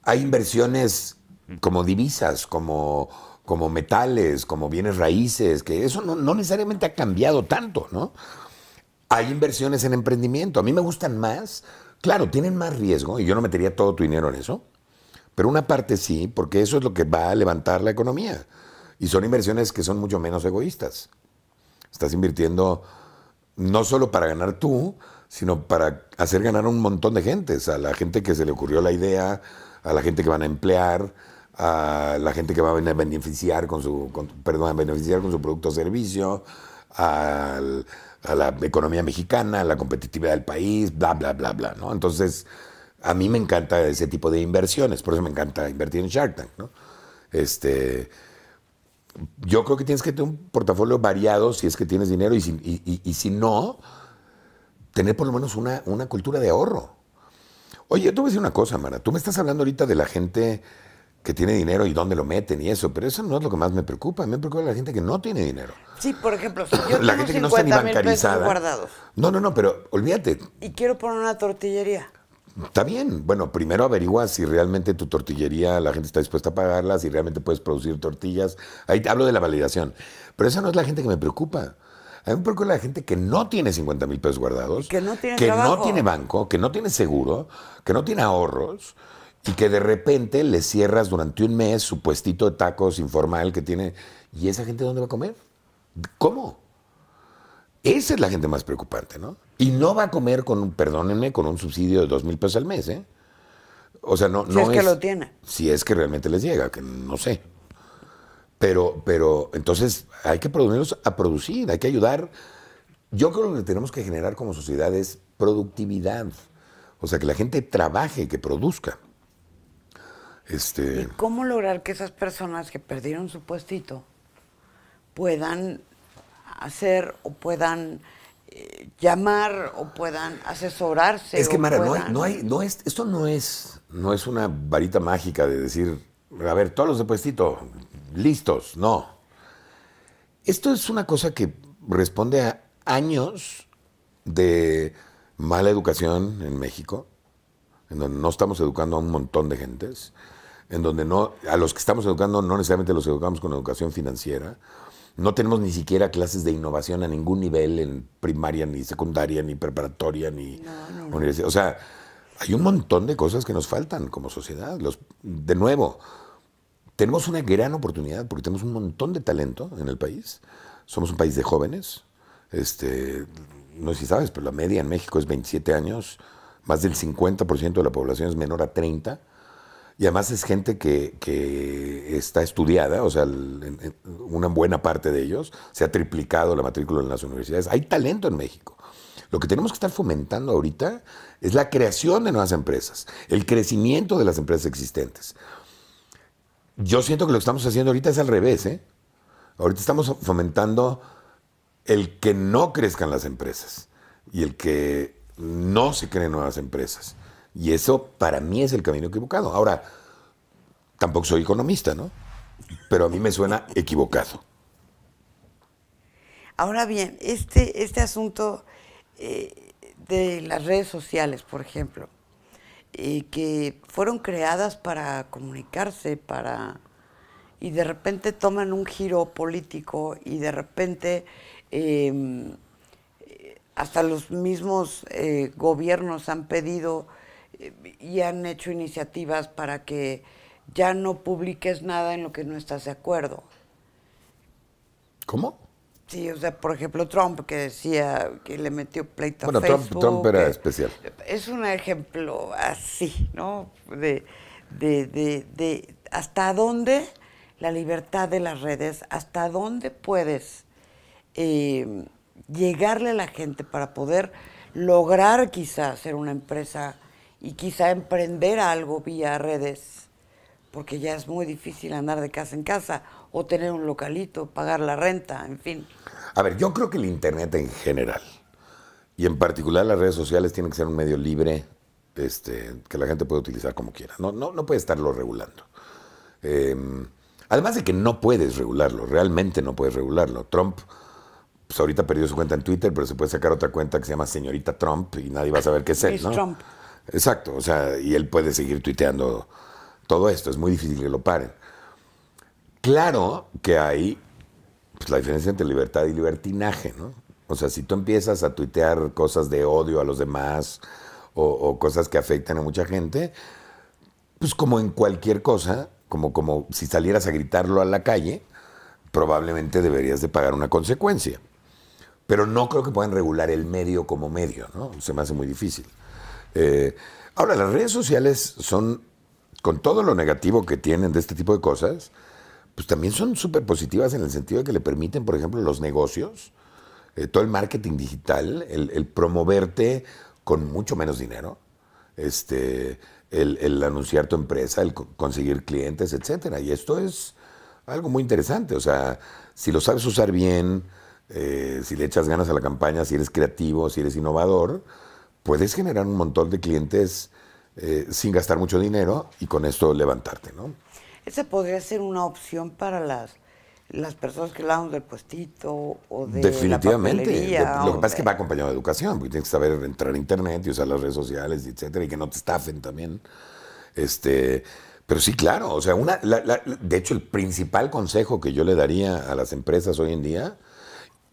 B: hay inversiones como divisas, como, como metales, como bienes raíces, que eso no, no necesariamente ha cambiado tanto, ¿no? Hay inversiones en emprendimiento. A mí me gustan más. Claro, tienen más riesgo y yo no metería todo tu dinero en eso pero una parte sí, porque eso es lo que va a levantar la economía. Y son inversiones que son mucho menos egoístas. Estás invirtiendo no solo para ganar tú, sino para hacer ganar a un montón de gente. a la gente que se le ocurrió la idea, a la gente que van a emplear, a la gente que va a beneficiar con su, perdón, beneficiar con su producto o servicio, a la economía mexicana, a la competitividad del país, bla, bla, bla, bla. ¿no? Entonces, a mí me encanta ese tipo de inversiones, por eso me encanta invertir en Shark Tank. ¿no? Este, yo creo que tienes que tener un portafolio variado si es que tienes dinero y si, no, tener por lo menos una, cultura de ahorro. Oye, yo te voy decir una cosa, Mara. Tú me estás hablando ahorita de la gente que tiene dinero y dónde lo meten y eso, pero eso no es lo que más me preocupa. Me preocupa la gente que no tiene dinero.
A: Sí, por ejemplo, yo la gente que no está ni bancarizada.
B: No, no, no, pero olvídate.
A: Y quiero poner una tortillería.
B: Está bien. Bueno, primero averigua si realmente tu tortillería, la gente está dispuesta a pagarla, si realmente puedes producir tortillas. Ahí te hablo de la validación. Pero esa no es la gente que me preocupa. A mí me preocupa la gente que no tiene 50 mil pesos guardados, que, no tiene, que no tiene, banco, que no tiene seguro, que no tiene ahorros y que de repente le cierras durante un mes su puestito de tacos informal que tiene. ¿Y esa gente dónde va a comer? ¿Cómo? Esa es la gente más preocupante, ¿no? Y no va a comer con, perdónenme, con un subsidio de dos mil pesos al mes, ¿eh? O sea, no, si no es, que lo tiene. Si es que realmente les llega, que no sé. Pero, pero entonces hay que producirlos a producir, hay que ayudar. Yo creo que tenemos que generar como sociedad es productividad. O sea, que la gente trabaje, que produzca. Este... ¿Y
A: cómo lograr que esas personas que perdieron su puestito puedan hacer o puedan llamar o puedan asesorarse. Es que, Mara, no, hay,
B: no, es, esto no es, no es una varita mágica de decir, a ver, todos los de listos, no. Esto es una cosa que responde a años de mala educación en México, en donde no estamos educando a un montón de gentes, en donde no, a los que estamos educando no necesariamente los educamos con educación financiera, no tenemos ni siquiera clases de innovación a ningún nivel en primaria, ni secundaria, ni preparatoria, ni universidad. O sea, hay un montón de cosas que nos faltan como sociedad. Los, de nuevo, tenemos una gran oportunidad porque tenemos un montón de talento en el país. Somos un país de jóvenes. Este, no sé si sabes, pero la media en México es 27 años. Más del 50% de la población es menor a 30. Y además es gente que, está estudiada, o sea, una buena parte de ellos se ha triplicado la matrícula en las universidades. Hay talento en México. Lo que tenemos que estar fomentando ahorita es la creación de nuevas empresas, el crecimiento de las empresas existentes. Yo siento que lo que estamos haciendo ahorita es al revés. ¿eh? Ahorita estamos fomentando el que no crezcan las empresas y el que no se creen nuevas empresas. Y eso para mí es el camino equivocado. Ahora, tampoco soy economista, ¿no? Pero a mí me suena equivocado.
A: Ahora bien, este, este asunto eh, de las redes sociales, por ejemplo, eh, que fueron creadas para comunicarse, para y de repente toman un giro político y de repente em, eh, hasta los mismos gobiernos han pedido y han hecho iniciativas para que ya no publiques nada en lo que no estás de acuerdo. ¿Cómo? Sí, o sea, por ejemplo, Trump que decía que le metió pleito bueno, a Facebook. Bueno, Trump, era especial. Es un ejemplo así, ¿no? De, hasta dónde la libertad de las redes, hasta dónde puedes em, llegarle a la gente para poder lograr quizás ser una empresa y quizá emprender algo vía redes, porque ya es muy difícil andar de casa en casa o tener un localito, pagar la renta, en fin.
B: A ver, yo creo que el Internet en general, y en particular las redes sociales, tiene que ser un medio libre este, que la gente puede utilizar como quiera. No, no, no puede estarlo regulando. Em, además de que no puedes regularlo, realmente no puedes regularlo. Trump pues ahorita perdió su cuenta en Twitter, pero se puede sacar otra cuenta que se llama Señorita Trump y nadie va a saber qué es él, ¿no? Trump. Exacto, o sea, y él puede seguir tuiteando todo esto, es muy difícil que lo paren. Claro que hay pues, la diferencia entre libertad y libertinaje, ¿no? O sea, si tú empiezas a tuitear cosas de odio a los demás o, cosas que afectan a mucha gente, pues como en cualquier cosa, como, como si salieras a gritarlo a la calle, probablemente deberías de pagar una consecuencia. Pero no creo que puedan regular el medio como medio, ¿no? Se me hace muy difícil. Eh, ahora, las redes sociales son, con todo lo negativo que tienen de este tipo de cosas, pues también son súper positivas en el sentido de que le permiten, por ejemplo, los negocios, eh, todo el marketing digital, el, promoverte con mucho menos dinero, este, el, anunciar tu empresa, el conseguir clientes, etcétera. Y esto es algo muy interesante. O sea, si lo sabes usar bien, eh, si le echas ganas a la campaña, si eres creativo, si eres innovador, puedes generar un montón de clientes eh, sin gastar mucho dinero y con esto levantarte, ¿no?
A: Esa podría ser una opción para las las personas que hablan del puestito o de Definitivamente. lo que pasa es
B: que va acompañado de educación, porque tienes que saber entrar a internet y usar las redes sociales, etcétera, y que no te estafen también. Este, pero sí, claro, o sea, una, de hecho, el principal consejo que yo le daría a las empresas hoy en día,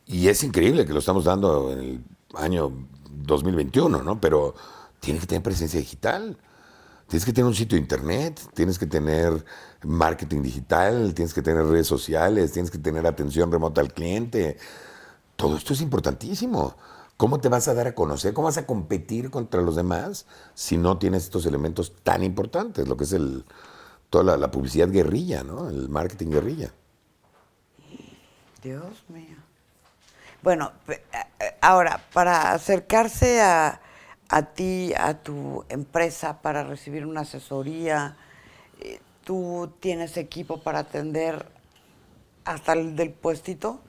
B: y es increíble que lo estamos dando en el año 2021, ¿no? Pero tienes que tener presencia digital. Tienes que tener un sitio de internet, tienes que tener marketing digital, tienes que tener redes sociales, tienes que tener atención remota al cliente. Todo esto es importantísimo. ¿Cómo te vas a dar a conocer? ¿Cómo vas a competir contra los demás si no tienes estos elementos tan importantes? Lo que es el, toda la, la publicidad guerrilla, ¿no? El marketing guerrilla.
A: Dios mío. Bueno, eh, eh, ahora, para acercarse a, ti, a tu empresa, para recibir una asesoría, eh, ¿tú tienes equipo para atender hasta el del puestito?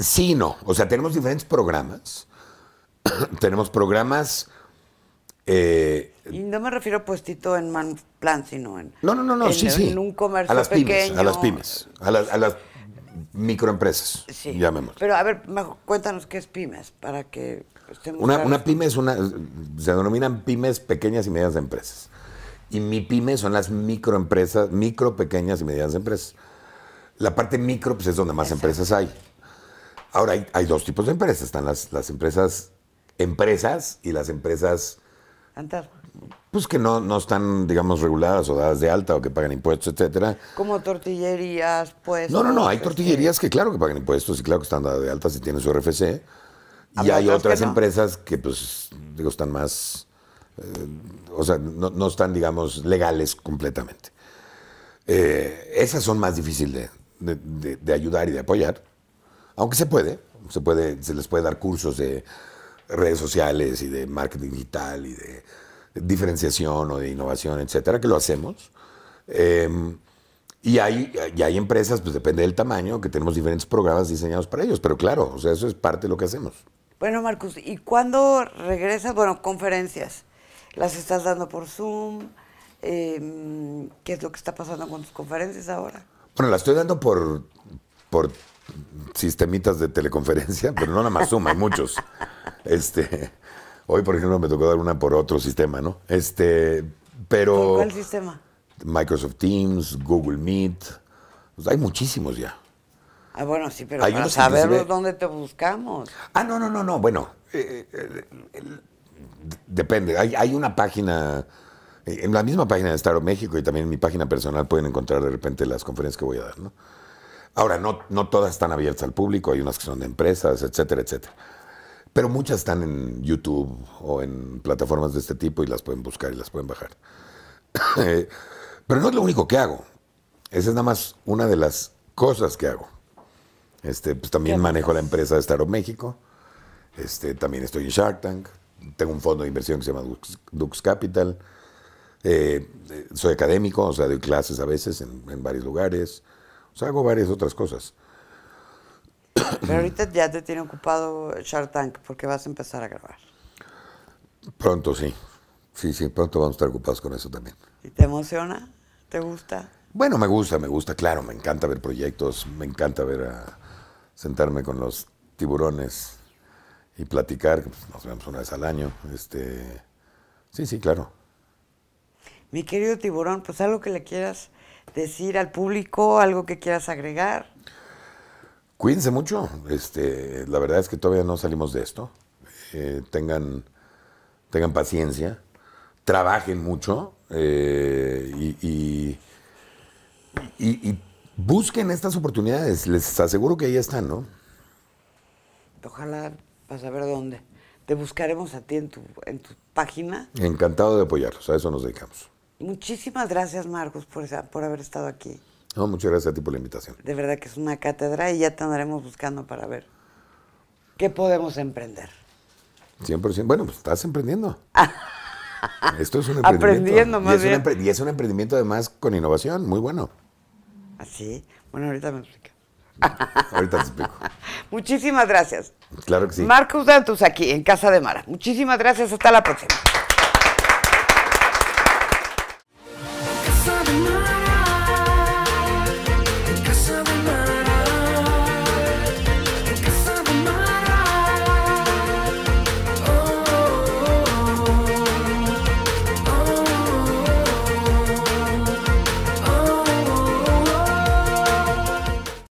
B: Sí, no. O sea, tenemos diferentes programas. tenemos programas... y no me refiero a
A: puestito en man plan, sino en... No, no, no, no sí, sí. En un comercio a las pequeño. Pymes, a las pymes,
B: a las, a las microempresas, sí. llamémoslo.
A: Pero a ver, cuéntanos qué es pymes, para que Una, una
B: pyme es una, se denominan pymes pequeñas y medianas empresas. Y mi pyme son las microempresas, micro, pequeñas y medianas empresas. La parte micro pues, es donde más empresas hay. Ahora, hay, dos tipos de empresas. Están las, las empresas empresas y las empresas... Fantasma pues que no, están, digamos, reguladas o dadas de alta o que pagan impuestos, etcétera.
A: Como tortillerías, pues. No, no, no, hay
B: tortillerías que claro que pagan impuestos y claro que están dadas de alta si tienen su RFC. Y hay otras empresas que, pues, digo, están más. Eh, o sea, no, no, están, digamos, legales completamente. Eh, esas son más difíciles de, de, ayudar y de apoyar. Aunque se puede, se puede, se les puede dar cursos de redes sociales y de marketing digital y de diferenciación o de innovación, etcétera, que lo hacemos. Em, y, hay, hay empresas, pues depende del tamaño, que tenemos diferentes programas diseñados para ellos, pero claro, o sea, eso es parte de lo que hacemos.
A: Bueno, Marcus, ¿y cuándo regresas? Bueno, conferencias. ¿Las estás dando por Zoom? Em, ¿Qué es lo que está pasando con tus conferencias ahora?
B: Bueno, las estoy dando por, por sistemitas de teleconferencia, pero no nada más Zoom, hay muchos. Este, Hoy, por ejemplo, me tocó dar una por otro sistema, ¿no? Este, pero... cuál sistema? Microsoft Teams, Google Meet. Pues, hay muchísimos ya.
A: Ah, bueno, sí, pero para saber dónde te buscamos.
B: Ah, no, no, no, no. Bueno, eh, eh, depende. Hay, una página, eh, en la misma página de Estado México y también en mi página personal pueden encontrar de repente las conferencias que voy a dar, ¿no? Ahora, no, no todas están abiertas al público, hay unas que son de empresas, etcétera, etcétera. Pero muchas están en YouTube o en plataformas de este tipo y las pueden buscar y las pueden bajar. Pero no es lo único que hago. Esa es nada más una de las cosas que hago. Este, pues también manejo la empresa de México. Este, también estoy en Shark Tank. Tengo un fondo de inversión que se llama Dux, Capital. Eh, eh, soy académico, o sea, doy clases a veces en, en varios lugares. O sea, hago varias otras cosas.
A: Pero ahorita ya te tiene ocupado Shark Tank porque vas a empezar a grabar.
B: Pronto, sí. Sí, sí, pronto vamos a estar ocupados con eso también.
A: ¿Y te emociona? ¿Te gusta?
B: Bueno, me gusta, me gusta, claro, me encanta ver proyectos, me encanta ver a sentarme con los tiburones y platicar, pues, nos vemos una vez al año. Este, sí, sí, claro.
A: Mi querido tiburón, pues algo que le quieras decir al público, algo que quieras agregar.
B: Cuídense mucho. Este, la verdad es que todavía no salimos de esto. Eh, tengan, tengan paciencia. Trabajen mucho. Eh, y, busquen estas oportunidades. Les aseguro que ahí están, ¿no?
A: Ojalá para saber dónde. Te buscaremos a ti en tu, en tu página.
B: Encantado de apoyarlos, a eso nos dedicamos.
A: Muchísimas gracias, Marcos, por, por haber estado aquí.
B: No, muchas gracias a ti por la invitación.
A: De verdad que es una cátedra y ya te andaremos buscando para ver qué podemos emprender.
B: 100%. Bueno, pues estás emprendiendo. Esto es un emprendimiento. Aprendiendo más bien. y es un emprendimiento además con innovación, muy bueno. Así. ¿Ah, bueno, ahorita me explico. ahorita te explico.
A: Muchísimas gracias. Claro que sí. Marcos Dantus aquí en Casa de Mara. Muchísimas gracias. Hasta la próxima.